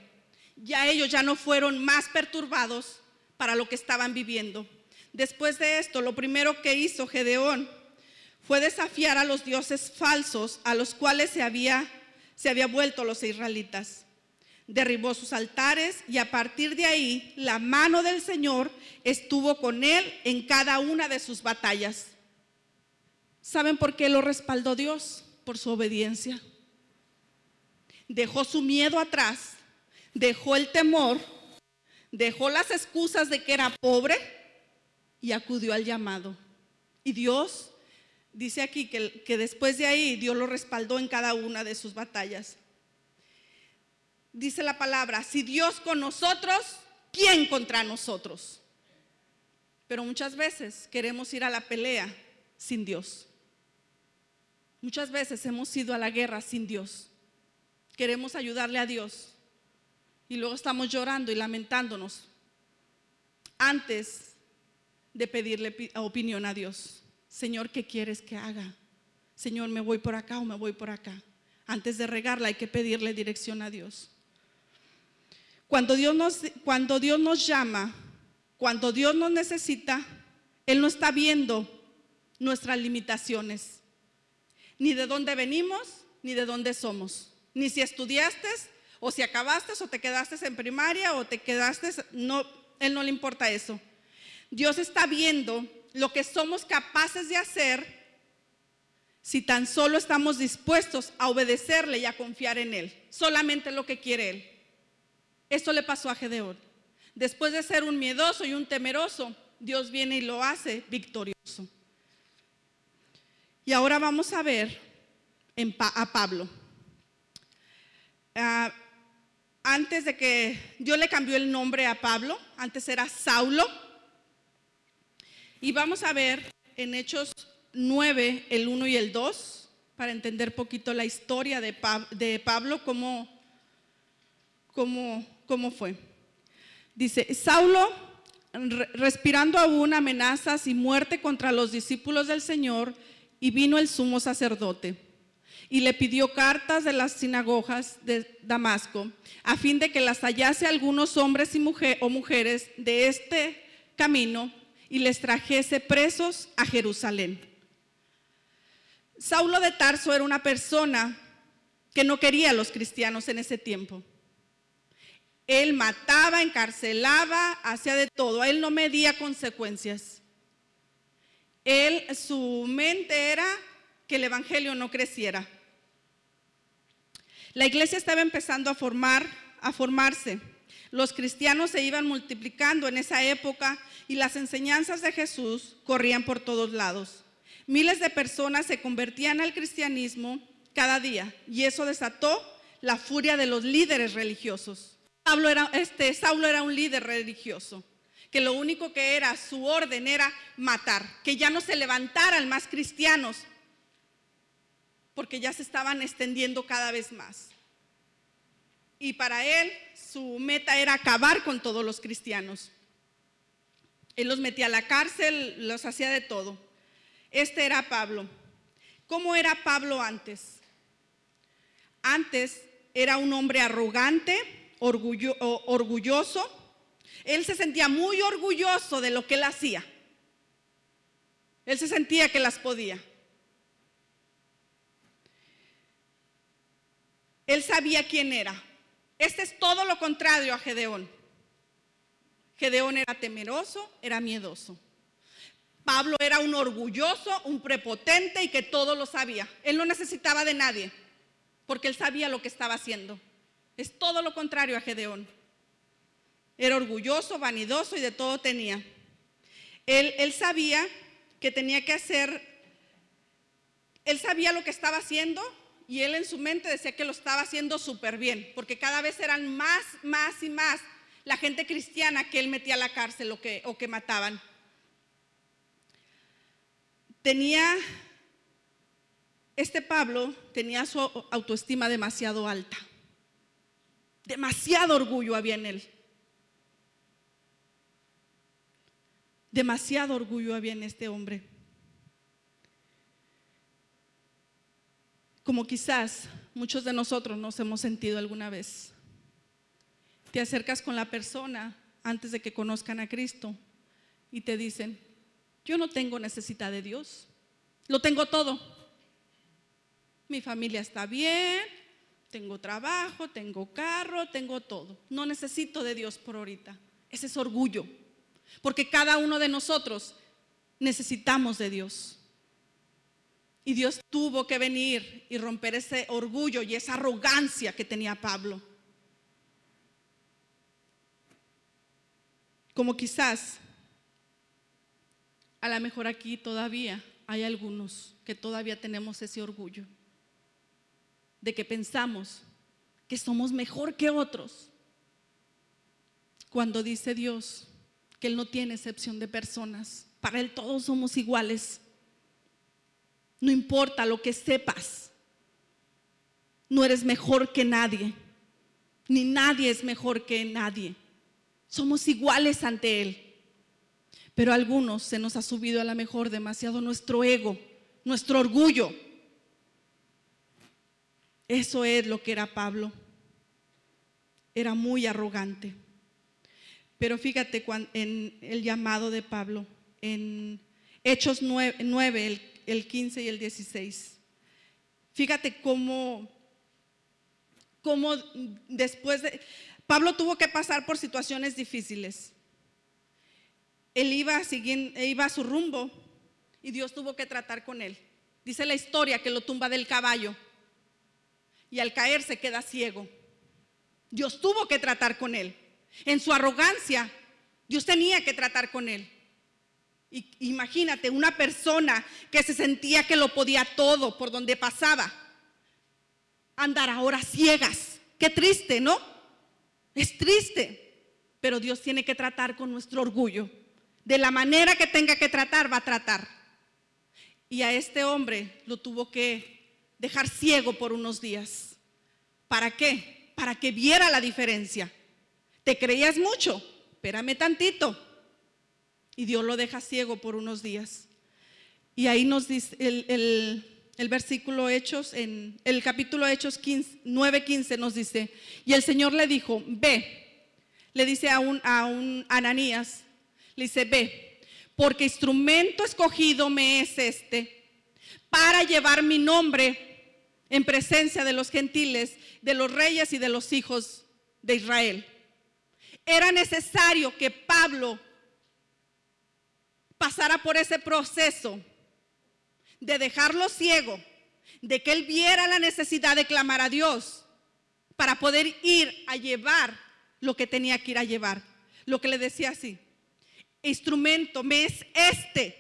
Ya ellos ya no fueron más perturbados para lo que estaban viviendo. Después de esto, lo primero que hizo Gedeón fue desafiar a los dioses falsos a los cuales se había, se había vuelto los israelitas. Derribó sus altares y a partir de ahí la mano del Señor estuvo con él en cada una de sus batallas. ¿Saben por qué lo respaldó Dios? Por su obediencia. Dejó su miedo atrás, dejó el temor, dejó las excusas de que era pobre, y acudió al llamado. Y Dios dice aquí que, después de ahí Dios lo respaldó en cada una de sus batallas. Dice la palabra, si Dios con nosotros, ¿quién contra nosotros? Pero muchas veces queremos ir a la pelea sin Dios. Muchas veces hemos ido a la guerra sin Dios. Queremos ayudarle a Dios. Y luego estamos llorando y lamentándonos. Antes de pedirle opinión a Dios. Señor, ¿qué quieres que haga? Señor, ¿me voy por acá o me voy por acá? Antes de regarla hay que pedirle dirección a Dios. Cuando Dios nos, cuando Dios nos llama, cuando Dios nos necesita, Él no está viendo nuestras limitaciones, ni de dónde venimos, ni de dónde somos, ni si estudiaste, o si acabaste, o te quedaste en primaria, o te quedaste, no, Él no le importa eso. Dios está viendo lo que somos capaces de hacer si tan solo estamos dispuestos a obedecerle y a confiar en Él, solamente lo que quiere Él. Esto le pasó a Gedeón. Después de ser un miedoso y un temeroso, Dios viene y lo hace victorioso. Y ahora vamos a ver a Pablo. Ah, antes de que Dios le cambió el nombre a Pablo, antes era Saulo, y vamos a ver en Hechos 9, el 1 y el 2, para entender poquito la historia de, Pablo, cómo, cómo, cómo fue. Dice, Saulo, respirando aún amenazas y muerte contra los discípulos del Señor, y vino el sumo sacerdote y le pidió cartas de las sinagogas de Damasco, a fin de que las hallase algunos hombres y o mujeres de este camino y les trajese presos a Jerusalén. Saulo de Tarso era una persona que no quería a los cristianos en ese tiempo. Él mataba, encarcelaba, hacía de todo. Él no medía consecuencias. Él, su mente era que el evangelio no creciera. La iglesia estaba empezando a formar, a formarse. Los cristianos se iban multiplicando en esa época y las enseñanzas de Jesús corrían por todos lados. Miles de personas se convertían al cristianismo cada día y eso desató la furia de los líderes religiosos. Pablo este, Saulo era un líder religioso, que lo único que era su orden era matar, que ya no se levantaran más cristianos, porque ya se estaban extendiendo cada vez más y para él su meta era acabar con todos los cristianos. Él los metía a la cárcel, los hacía de todo. Este era Pablo. ¿Cómo era Pablo antes? Antes era un hombre arrogante, orgulloso. Él se sentía muy orgulloso de lo que él hacía. Él se sentía que las podía. Él sabía quién era, este es todo lo contrario a Gedeón. Gedeón era temeroso, era miedoso. Pablo era un orgulloso, un prepotente y que todo lo sabía. Él no necesitaba de nadie porque él sabía lo que estaba haciendo. Es todo lo contrario a Gedeón. Era orgulloso, vanidoso y de todo tenía. Él, él sabía que tenía que hacer, él sabía lo que estaba haciendo y él en su mente decía que lo estaba haciendo súper bien, porque cada vez eran más, más y más la gente cristiana que él metía a la cárcel o que, o que mataban. Tenía, este Pablo tenía su autoestima demasiado alta, demasiado orgullo había en él, demasiado orgullo había en este hombre. como quizás muchos de nosotros nos hemos sentido alguna vez. Te acercas con la persona antes de que conozcan a Cristo y te dicen, yo no tengo necesidad de Dios, lo tengo todo. Mi familia está bien, tengo trabajo, tengo carro, tengo todo. No necesito de Dios por ahorita. Ese es orgullo, porque cada uno de nosotros necesitamos de Dios. Y Dios tuvo que venir y romper ese orgullo y esa arrogancia que tenía Pablo. Como quizás, a lo mejor aquí todavía hay algunos que todavía tenemos ese orgullo de que pensamos que somos mejor que otros. Cuando dice Dios que Él no tiene excepción de personas, para Él todos somos iguales. No importa lo que sepas. No eres mejor que nadie. Ni nadie es mejor que nadie. Somos iguales ante Él. Pero a algunos se nos ha subido a la mejor demasiado nuestro ego, nuestro orgullo. Eso es lo que era Pablo. Era muy arrogante. Pero fíjate en el llamado de Pablo, en Hechos 9, el el 15 y el 16. Fíjate cómo, cómo después de... Pablo tuvo que pasar por situaciones difíciles. Él iba a, iba a su rumbo y Dios tuvo que tratar con él. Dice la historia que lo tumba del caballo y al caer se queda ciego. Dios tuvo que tratar con él. En su arrogancia, Dios tenía que tratar con él. Imagínate una persona que se sentía que lo podía todo por donde pasaba, andar ahora ciegas. Qué triste, ¿no? Es triste, pero Dios tiene que tratar con nuestro orgullo. De la manera que tenga que tratar, va a tratar. Y a este hombre lo tuvo que dejar ciego por unos días. ¿Para qué? Para que viera la diferencia. ¿Te creías mucho? Espérame tantito y Dios lo deja ciego por unos días. Y ahí nos dice el, versículo Hechos, en el capítulo Hechos 9-15 nos dice, y el Señor le dijo, ve, le dice a un, a un Ananías, le dice, ve, porque instrumento escogido me es este para llevar mi nombre en presencia de los gentiles, de los reyes y de los hijos de Israel. Era necesario que Pablo pasara por ese proceso de dejarlo ciego, de que él viera la necesidad de clamar a Dios para poder ir a llevar lo que tenía que ir a llevar. Lo que le decía así, instrumento me es este.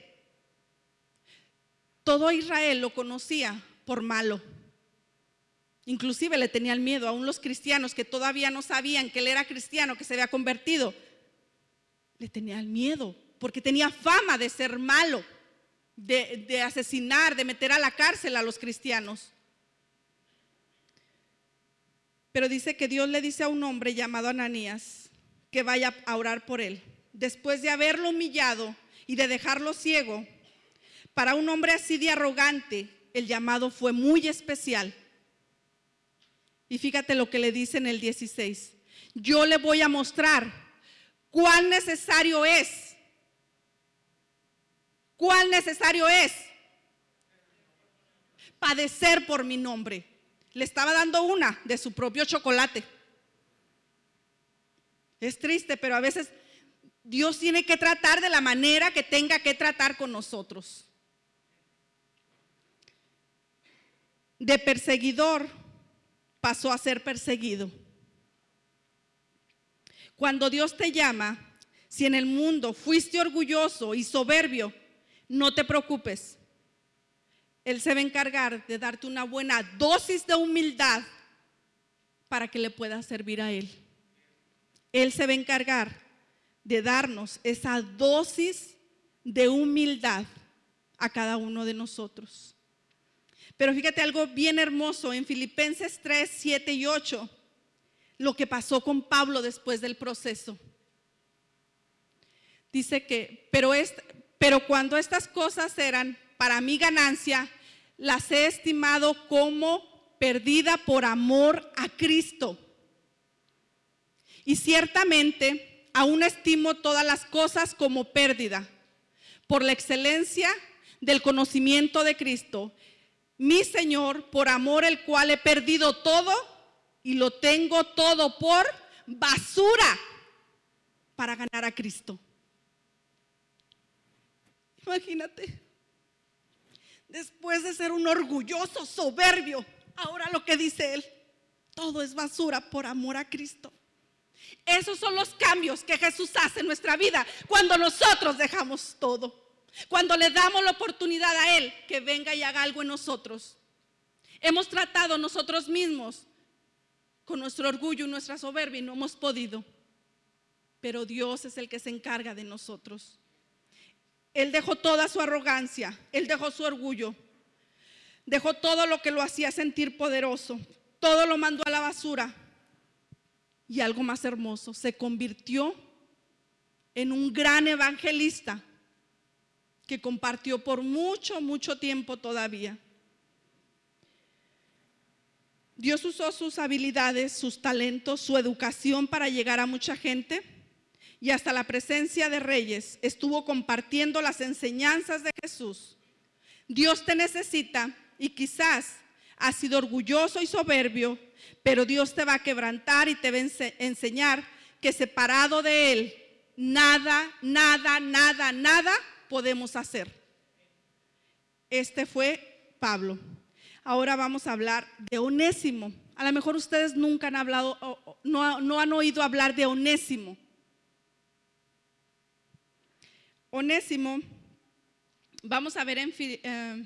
Todo Israel lo conocía por malo. Inclusive le tenía el miedo, a los cristianos que todavía no sabían que él era cristiano, que se había convertido, le tenía el miedo porque tenía fama de ser malo, de, asesinar, de meter a la cárcel a los cristianos. Pero dice que Dios le dice a un hombre llamado Ananías que vaya a orar por él. Después de haberlo humillado y de dejarlo ciego, para un hombre así de arrogante, el llamado fue muy especial. Y fíjate lo que le dice en el 16. Yo le voy a mostrar cuán necesario es cuál necesario es padecer por mi nombre. Le estaba dando una de su propio chocolate. Es triste, pero a veces Dios tiene que tratar de la manera que tenga que tratar con nosotros. De perseguidor pasó a ser perseguido. Cuando Dios te llama, si en el mundo fuiste orgulloso y soberbio, no te preocupes. Él se va a encargar de darte una buena dosis de humildad para que le puedas servir a Él. Él se va a encargar de darnos esa dosis de humildad a cada uno de nosotros. Pero fíjate algo bien hermoso en Filipenses 3, 7 y 8, lo que pasó con Pablo después del proceso. Dice que, pero, este, pero cuando estas cosas eran para mi ganancia, las he estimado como perdida por amor a Cristo. Y ciertamente aún estimo todas las cosas como pérdida por la excelencia del conocimiento de Cristo, mi Señor, por amor el cual he perdido todo y lo tengo todo por basura para ganar a Cristo. Imagínate. Después de ser un orgulloso, soberbio, ahora lo que dice él, todo es basura por amor a Cristo. Esos son los cambios que Jesús hace en nuestra vida cuando nosotros dejamos todo. Cuando le damos la oportunidad a Él que venga y haga algo en nosotros. Hemos tratado nosotros mismos con nuestro orgullo y nuestra soberbia y no hemos podido. Pero Dios es el que se encarga de nosotros. Él dejó toda su arrogancia, él dejó su orgullo, dejó todo lo que lo hacía sentir poderoso, todo lo mandó a la basura. Y algo más hermoso, se convirtió en un gran evangelista que compartió por mucho, mucho tiempo todavía. Dios usó sus habilidades, sus talentos, su educación para llegar a mucha gente y hasta la presencia de reyes estuvo compartiendo las enseñanzas de Jesús. Dios te necesita y quizás has sido orgulloso y soberbio, pero Dios te va a quebrantar y te va a enseñar que separado de Él, nada, nada, nada, nada podemos hacer. Este fue Pablo. Ahora vamos a hablar de Onésimo. A lo mejor ustedes nunca han hablado, no han oído hablar de Onésimo. Onésimo, vamos a ver en... Eh,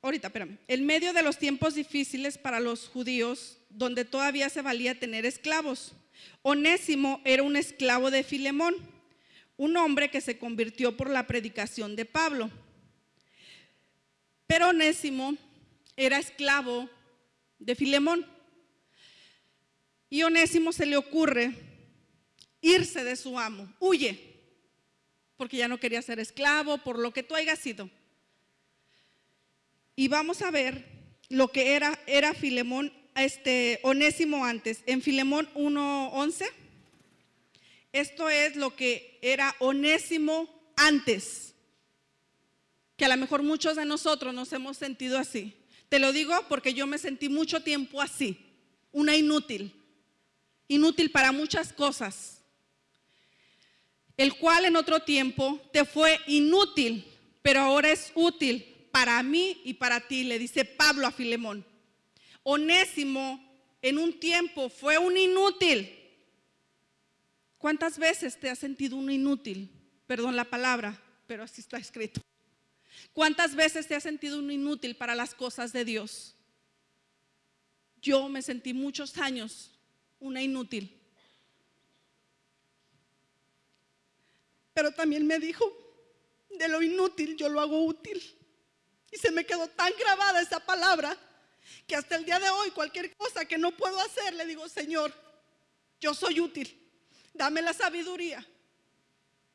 ahorita, espérame. En medio de los tiempos difíciles para los judíos, donde todavía se valía tener esclavos, Onésimo era un esclavo de Filemón, un hombre que se convirtió por la predicación de Pablo. Pero Onésimo era esclavo de Filemón. Y Onésimo se le ocurre irse de su amo, huye porque ya no quería ser esclavo, por lo que tú hayas sido. Y vamos a ver lo que era, era Filemón, este, Onésimo antes. En Filemón 1.11, esto es lo que era Onésimo antes. Que a lo mejor muchos de nosotros nos hemos sentido así. Te lo digo porque yo me sentí mucho tiempo así, una inútil, inútil para muchas cosas el cual en otro tiempo te fue inútil, pero ahora es útil para mí y para ti, le dice Pablo a Filemón. Onésimo en un tiempo fue un inútil. ¿Cuántas veces te has sentido un inútil? Perdón la palabra, pero así está escrito. ¿Cuántas veces te has sentido un inútil para las cosas de Dios? Yo me sentí muchos años una inútil Pero también me dijo, de lo inútil yo lo hago útil. Y se me quedó tan grabada esa palabra que hasta el día de hoy cualquier cosa que no puedo hacer, le digo, Señor, yo soy útil, dame la sabiduría.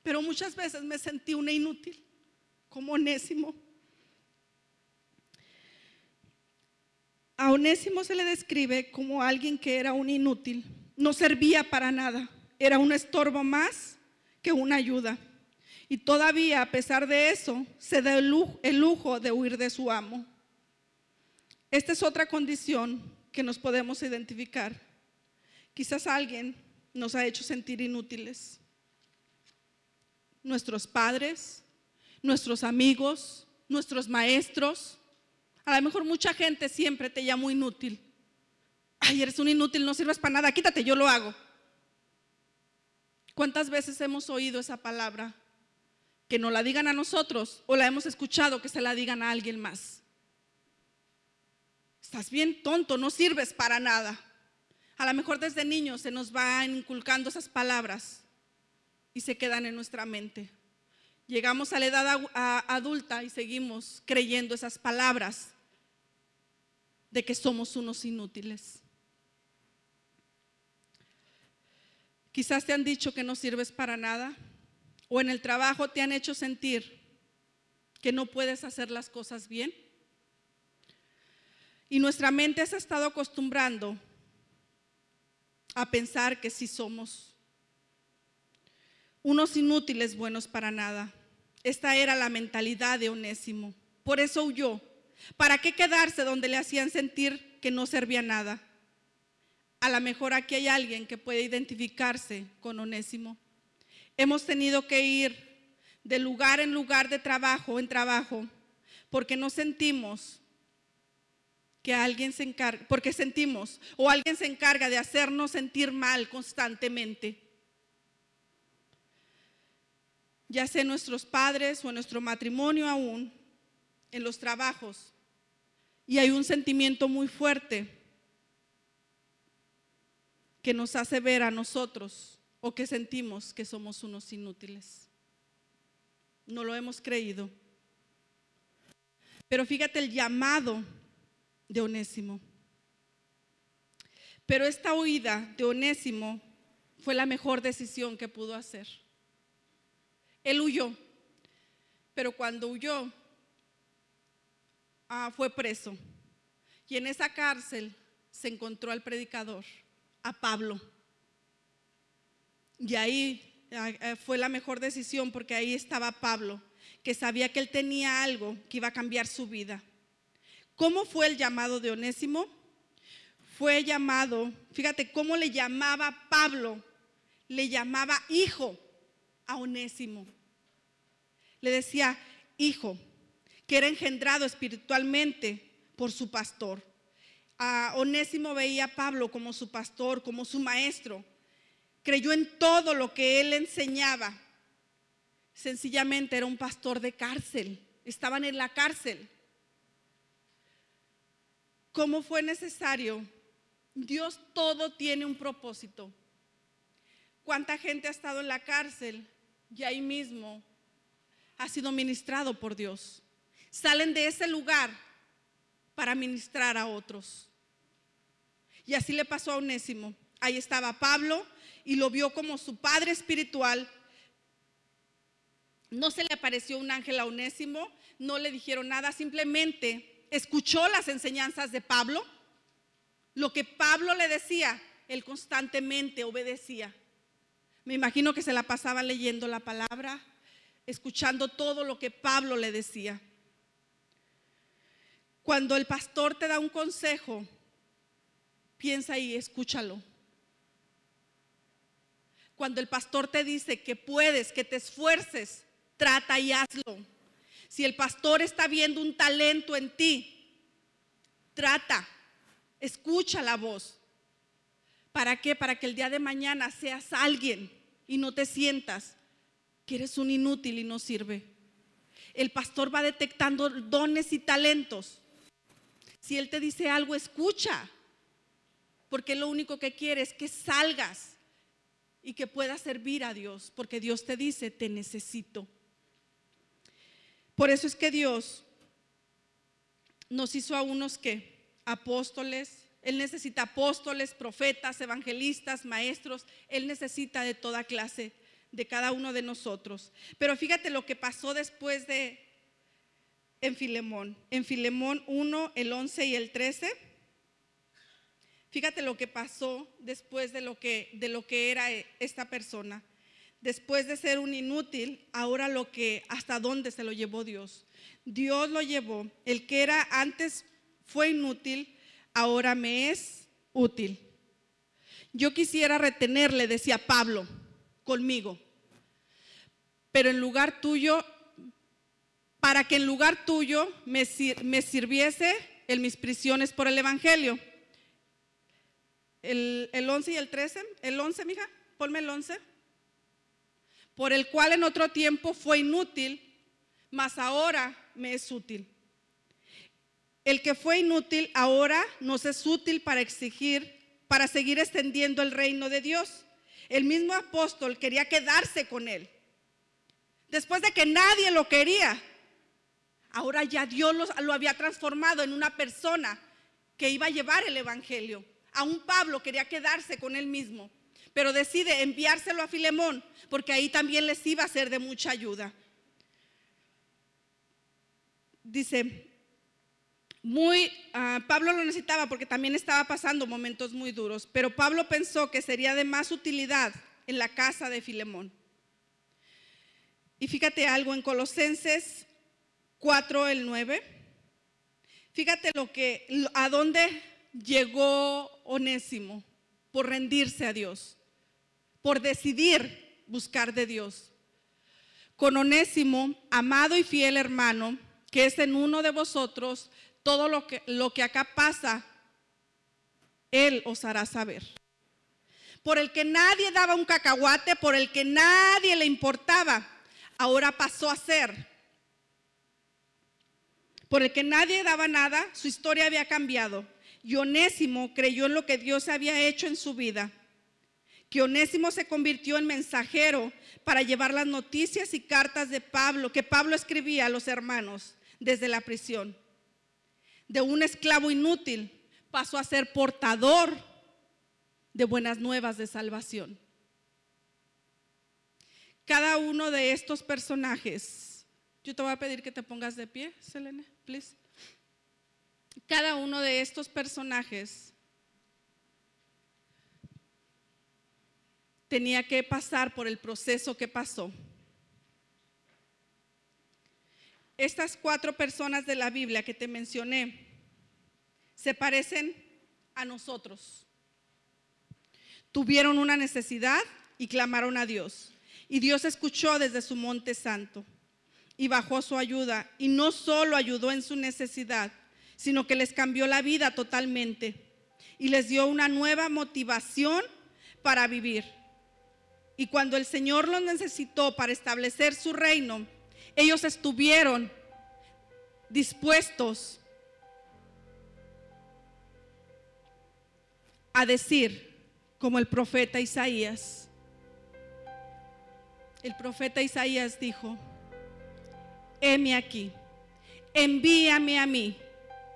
Pero muchas veces me sentí una inútil, como onésimo. A Onésimo se le describe como alguien que era un inútil, no servía para nada, era un estorbo más que una ayuda. Y todavía, a pesar de eso, se da el lujo, de huir de su amo. Esta es otra condición que nos podemos identificar. Quizás alguien nos ha hecho sentir inútiles. Nuestros padres, nuestros amigos, nuestros maestros. A lo mejor mucha gente siempre te llama inútil. Ay, eres un inútil, no sirves para nada, quítate, yo lo hago. ¿Cuántas veces hemos oído esa palabra? Que no la digan a nosotros o la hemos escuchado que se la digan a alguien más. Estás bien tonto, no sirves para nada. A lo mejor desde niños se nos van inculcando esas palabras y se quedan en nuestra mente. Llegamos a la edad adulta y seguimos creyendo esas palabras de que somos unos inútiles. Quizás te han dicho que no sirves para nada o en el trabajo te han hecho sentir que no puedes hacer las cosas bien. Y nuestra mente se ha estado acostumbrando a pensar que sí somos unos inútiles buenos para nada. Esta era la mentalidad de Onésimo. Por eso huyó. ¿Para qué quedarse donde le hacían sentir que no servía nada? A lo mejor aquí hay alguien que puede identificarse con Onésimo. Hemos tenido que ir de lugar en lugar, de trabajo en trabajo, porque no sentimos que alguien se encarga, porque sentimos, o alguien se encarga de hacernos sentir mal constantemente. Ya sea nuestros padres o nuestro matrimonio aún, en los trabajos. Y hay un sentimiento muy fuerte que nos hace ver a nosotros o que sentimos que somos unos inútiles. No lo hemos creído. Pero fíjate el llamado de Onésimo. Pero esta huida de Onésimo fue la mejor decisión que pudo hacer. Él huyó, pero cuando huyó ah, fue preso. Y en esa cárcel se encontró al predicador a Pablo. Y ahí ah, ah, fue la mejor decisión porque ahí estaba Pablo, que sabía que él tenía algo que iba a cambiar su vida. ¿Cómo fue el llamado de Onésimo? Fue llamado, fíjate cómo le llamaba Pablo, le llamaba hijo a Onésimo. Le decía hijo, que era engendrado espiritualmente por su pastor. Onésimo veía a Pablo como su pastor, como su maestro. Creyó en todo lo que él enseñaba. Sencillamente era un pastor de cárcel. Estaban en la cárcel. ¿Cómo fue necesario? Dios todo tiene un propósito. ¿Cuánta gente ha estado en la cárcel y ahí mismo ha sido ministrado por Dios? Salen de ese lugar para ministrar a otros. Y así le pasó a Unésimo. Ahí estaba Pablo y lo vio como su padre espiritual. No se le apareció un ángel a unésimo no le dijeron nada, simplemente escuchó las enseñanzas de Pablo, lo que Pablo le decía, él constantemente obedecía. Me imagino que se la pasaba leyendo la palabra, escuchando todo lo que Pablo le decía. Cuando el pastor te da un consejo, piensa y escúchalo. Cuando el pastor te dice que puedes, que te esfuerces, trata y hazlo. Si el pastor está viendo un talento en ti, trata, escucha la voz. ¿Para qué? Para que el día de mañana seas alguien y no te sientas que eres un inútil y no sirve. El pastor va detectando dones y talentos. Si él te dice algo, escucha porque lo único que quiere es que salgas y que puedas servir a Dios, porque Dios te dice, te necesito. Por eso es que Dios nos hizo a unos que apóstoles, Él necesita apóstoles, profetas, evangelistas, maestros, Él necesita de toda clase, de cada uno de nosotros. Pero fíjate lo que pasó después de en Filemón, en Filemón 1, el 11 y el 13. Fíjate lo que pasó después de lo que, de lo que era e, esta persona. Después de ser un inútil, ahora lo que, hasta dónde se lo llevó Dios. Dios lo llevó. El que era antes fue inútil, ahora me es útil. Yo quisiera retenerle, decía Pablo, conmigo. Pero en lugar tuyo, para que en lugar tuyo me, me sirviese en mis prisiones por el Evangelio el, 11 y el 13. El 11, mija, ponme el 11. Por el cual en otro tiempo fue inútil, mas ahora me es útil. El que fue inútil ahora nos es útil para exigir, para seguir extendiendo el reino de Dios. El mismo apóstol quería quedarse con él. Después de que nadie lo quería, ahora ya Dios lo había transformado en una persona que iba a llevar el Evangelio. Aún Pablo quería quedarse con él mismo, pero decide enviárselo a Filemón, porque ahí también les iba a ser de mucha ayuda. Dice, muy, ah, Pablo lo necesitaba porque también estaba pasando momentos muy duros, pero Pablo pensó que sería de más utilidad en la casa de Filemón. Y fíjate algo en Colosenses 4, el 9. Fíjate lo que, a dónde llegó Onésimo por rendirse a Dios, por decidir buscar de Dios. Con Onésimo, amado y fiel hermano, que es en uno de vosotros, todo lo que, lo que acá pasa, Él os hará saber. Por el que nadie daba un cacahuate, por el que nadie le importaba, ahora pasó a ser. Por el que nadie daba nada, su historia había cambiado y Onésimo creyó en lo que Dios había hecho en su vida. Que Onésimo se convirtió en mensajero para llevar las noticias y cartas de Pablo, que Pablo escribía a los hermanos desde la prisión. De un esclavo inútil pasó a ser portador de buenas nuevas de salvación. Cada uno de estos personajes, yo te voy a pedir que te pongas de pie, Selene, please cada uno de estos personajes tenía que pasar por el proceso que pasó. Estas cuatro personas de la Biblia que te mencioné se parecen a nosotros. Tuvieron una necesidad y clamaron a Dios. Y Dios escuchó desde su monte santo y bajó su ayuda. Y no solo ayudó en su necesidad, sino que les cambió la vida totalmente y les dio una nueva motivación para vivir. Y cuando el Señor los necesitó para establecer su reino, ellos estuvieron dispuestos a decir, como el profeta Isaías, el profeta Isaías dijo, heme aquí, envíame a mí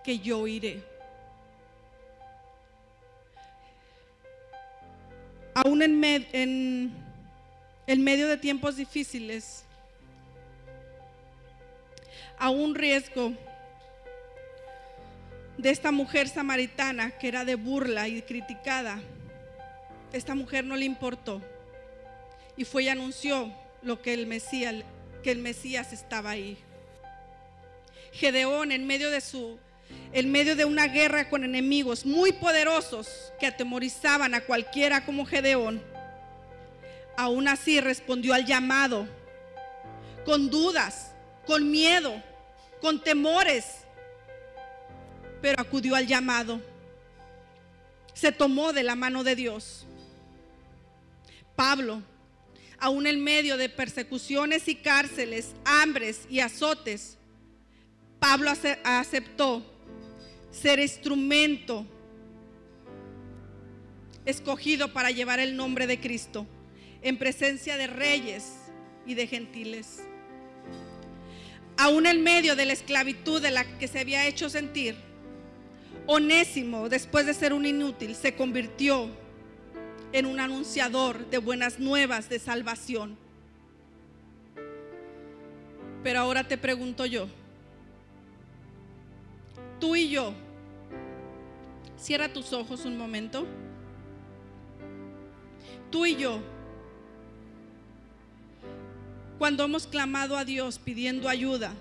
que yo iré. Aún en, medio de tiempos difíciles, a un riesgo de esta mujer samaritana que era de burla y criticada, esta mujer no le importó y fue y anunció lo que el Mesías, que el Mesías estaba ahí. Gedeón, en medio de su en medio de una guerra con enemigos muy poderosos que atemorizaban a cualquiera como Gedeón, aún así respondió al llamado con dudas, con miedo, con temores, pero acudió al llamado. Se tomó de la mano de Dios. Pablo, aún en medio de persecuciones y cárceles, hambres y azotes, Pablo aceptó ser instrumento escogido para llevar el nombre de Cristo en presencia de reyes y de gentiles. Aún en medio de la esclavitud de la que se había hecho sentir, Onésimo, después de ser un inútil, se convirtió en un anunciador de buenas nuevas de salvación. Pero ahora te pregunto yo, tú y yo Cierra tus ojos un momento. Tú y yo, cuando hemos clamado a Dios pidiendo ayuda,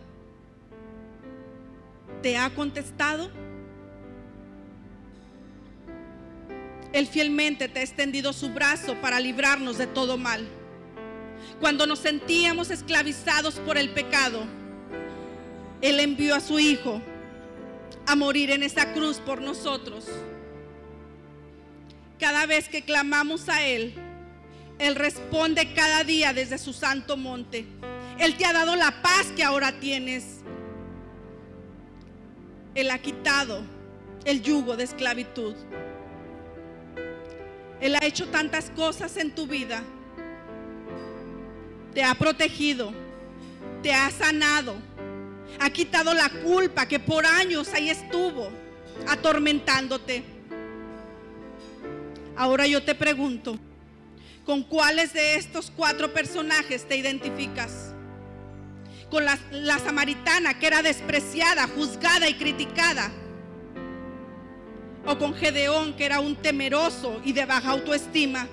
¿te ha contestado? Él fielmente te ha extendido su brazo para librarnos de todo mal. Cuando nos sentíamos esclavizados por el pecado, Él envió a su Hijo a morir en esa cruz por nosotros. Cada vez que clamamos a Él, Él responde cada día desde su santo monte. Él te ha dado la paz que ahora tienes. Él ha quitado el yugo de esclavitud. Él ha hecho tantas cosas en tu vida. Te ha protegido. Te ha sanado ha quitado la culpa que por años ahí estuvo atormentándote. Ahora yo te pregunto, ¿con cuáles de estos cuatro personajes te identificas? Con la, la, samaritana que era despreciada, juzgada y criticada. O con Gedeón que era un temeroso y de baja autoestima.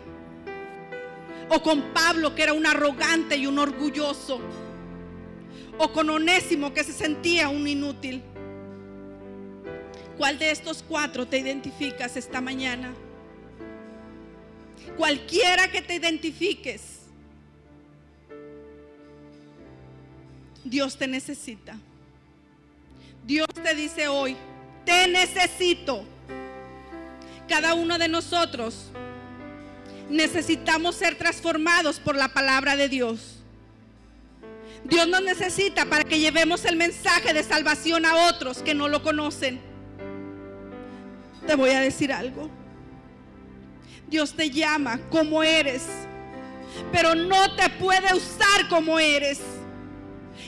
O con Pablo que era un arrogante y un orgulloso o con Onésimo que se sentía un inútil. ¿Cuál de estos cuatro te identificas esta mañana? Cualquiera que te identifiques, Dios te necesita. Dios te dice hoy, te necesito. Cada uno de nosotros necesitamos ser transformados por la palabra de Dios. Dios nos necesita para que llevemos el mensaje de salvación a otros que no lo conocen. Te voy a decir algo. Dios te llama como eres, pero no te puede usar como eres.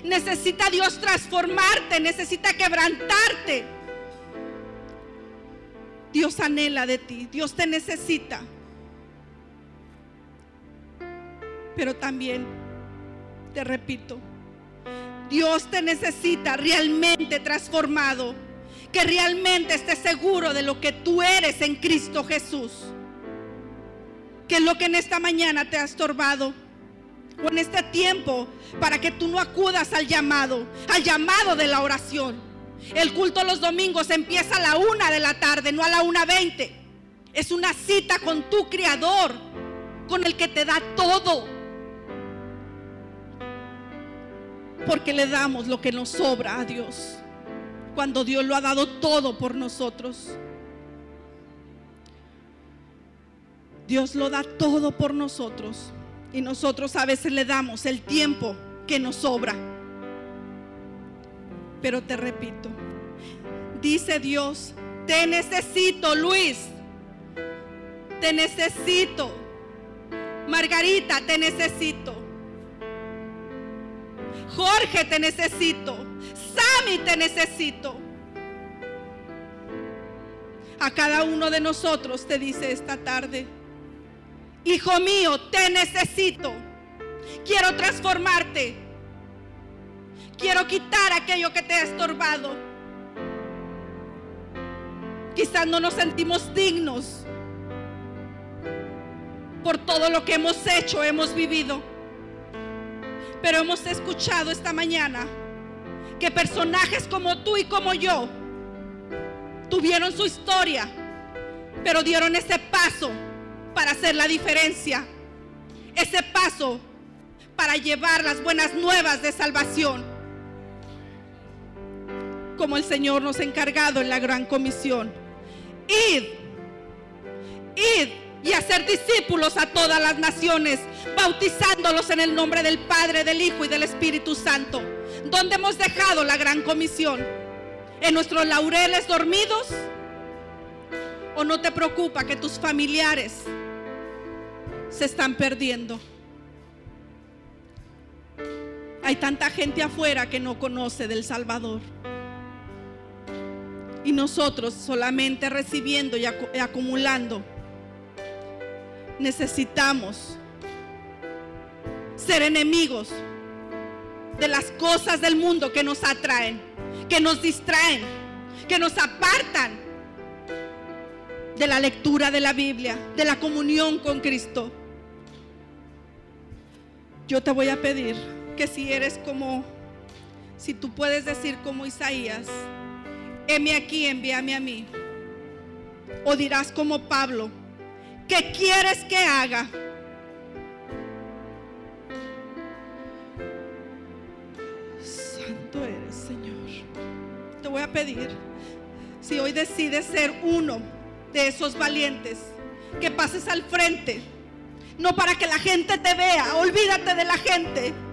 Necesita Dios transformarte, necesita quebrantarte. Dios anhela de ti, Dios te necesita. Pero también te repito, Dios te necesita realmente transformado, que realmente estés seguro de lo que tú eres en Cristo Jesús. Que es lo que en esta mañana te ha estorbado o en este tiempo para que tú no acudas al llamado, al llamado de la oración. El culto los domingos empieza a la una de la tarde, no a la una veinte. Es una cita con tu Creador, con el que te da todo porque le damos lo que nos sobra a Dios, cuando Dios lo ha dado todo por nosotros. Dios lo da todo por nosotros y nosotros a veces le damos el tiempo que nos sobra. Pero te repito, dice Dios, te necesito Luis, te necesito Margarita, te necesito. Jorge, te necesito. Sammy, te necesito. A cada uno de nosotros te dice esta tarde, hijo mío, te necesito. Quiero transformarte. Quiero quitar aquello que te ha estorbado. Quizás no nos sentimos dignos por todo lo que hemos hecho, hemos vivido. Pero hemos escuchado esta mañana que personajes como tú y como yo tuvieron su historia, pero dieron ese paso para hacer la diferencia. Ese paso para llevar las buenas nuevas de salvación. Como el Señor nos ha encargado en la gran comisión. Id, id y hacer discípulos a todas las naciones, bautizándolos en el nombre del Padre, del Hijo y del Espíritu Santo, donde hemos dejado la gran comisión. En nuestros laureles dormidos, o no te preocupa que tus familiares se están perdiendo. Hay tanta gente afuera que no conoce del Salvador. Y nosotros solamente recibiendo y acumulando necesitamos ser enemigos de las cosas del mundo que nos atraen, que nos distraen, que nos apartan de la lectura de la Biblia, de la comunión con Cristo. Yo te voy a pedir que si eres como, si tú puedes decir como Isaías, heme aquí, envíame a mí. O dirás como Pablo, ¿Qué quieres que haga? Santo eres, Señor. Te voy a pedir, si hoy decides ser uno de esos valientes, que pases al frente, no para que la gente te vea, olvídate de la gente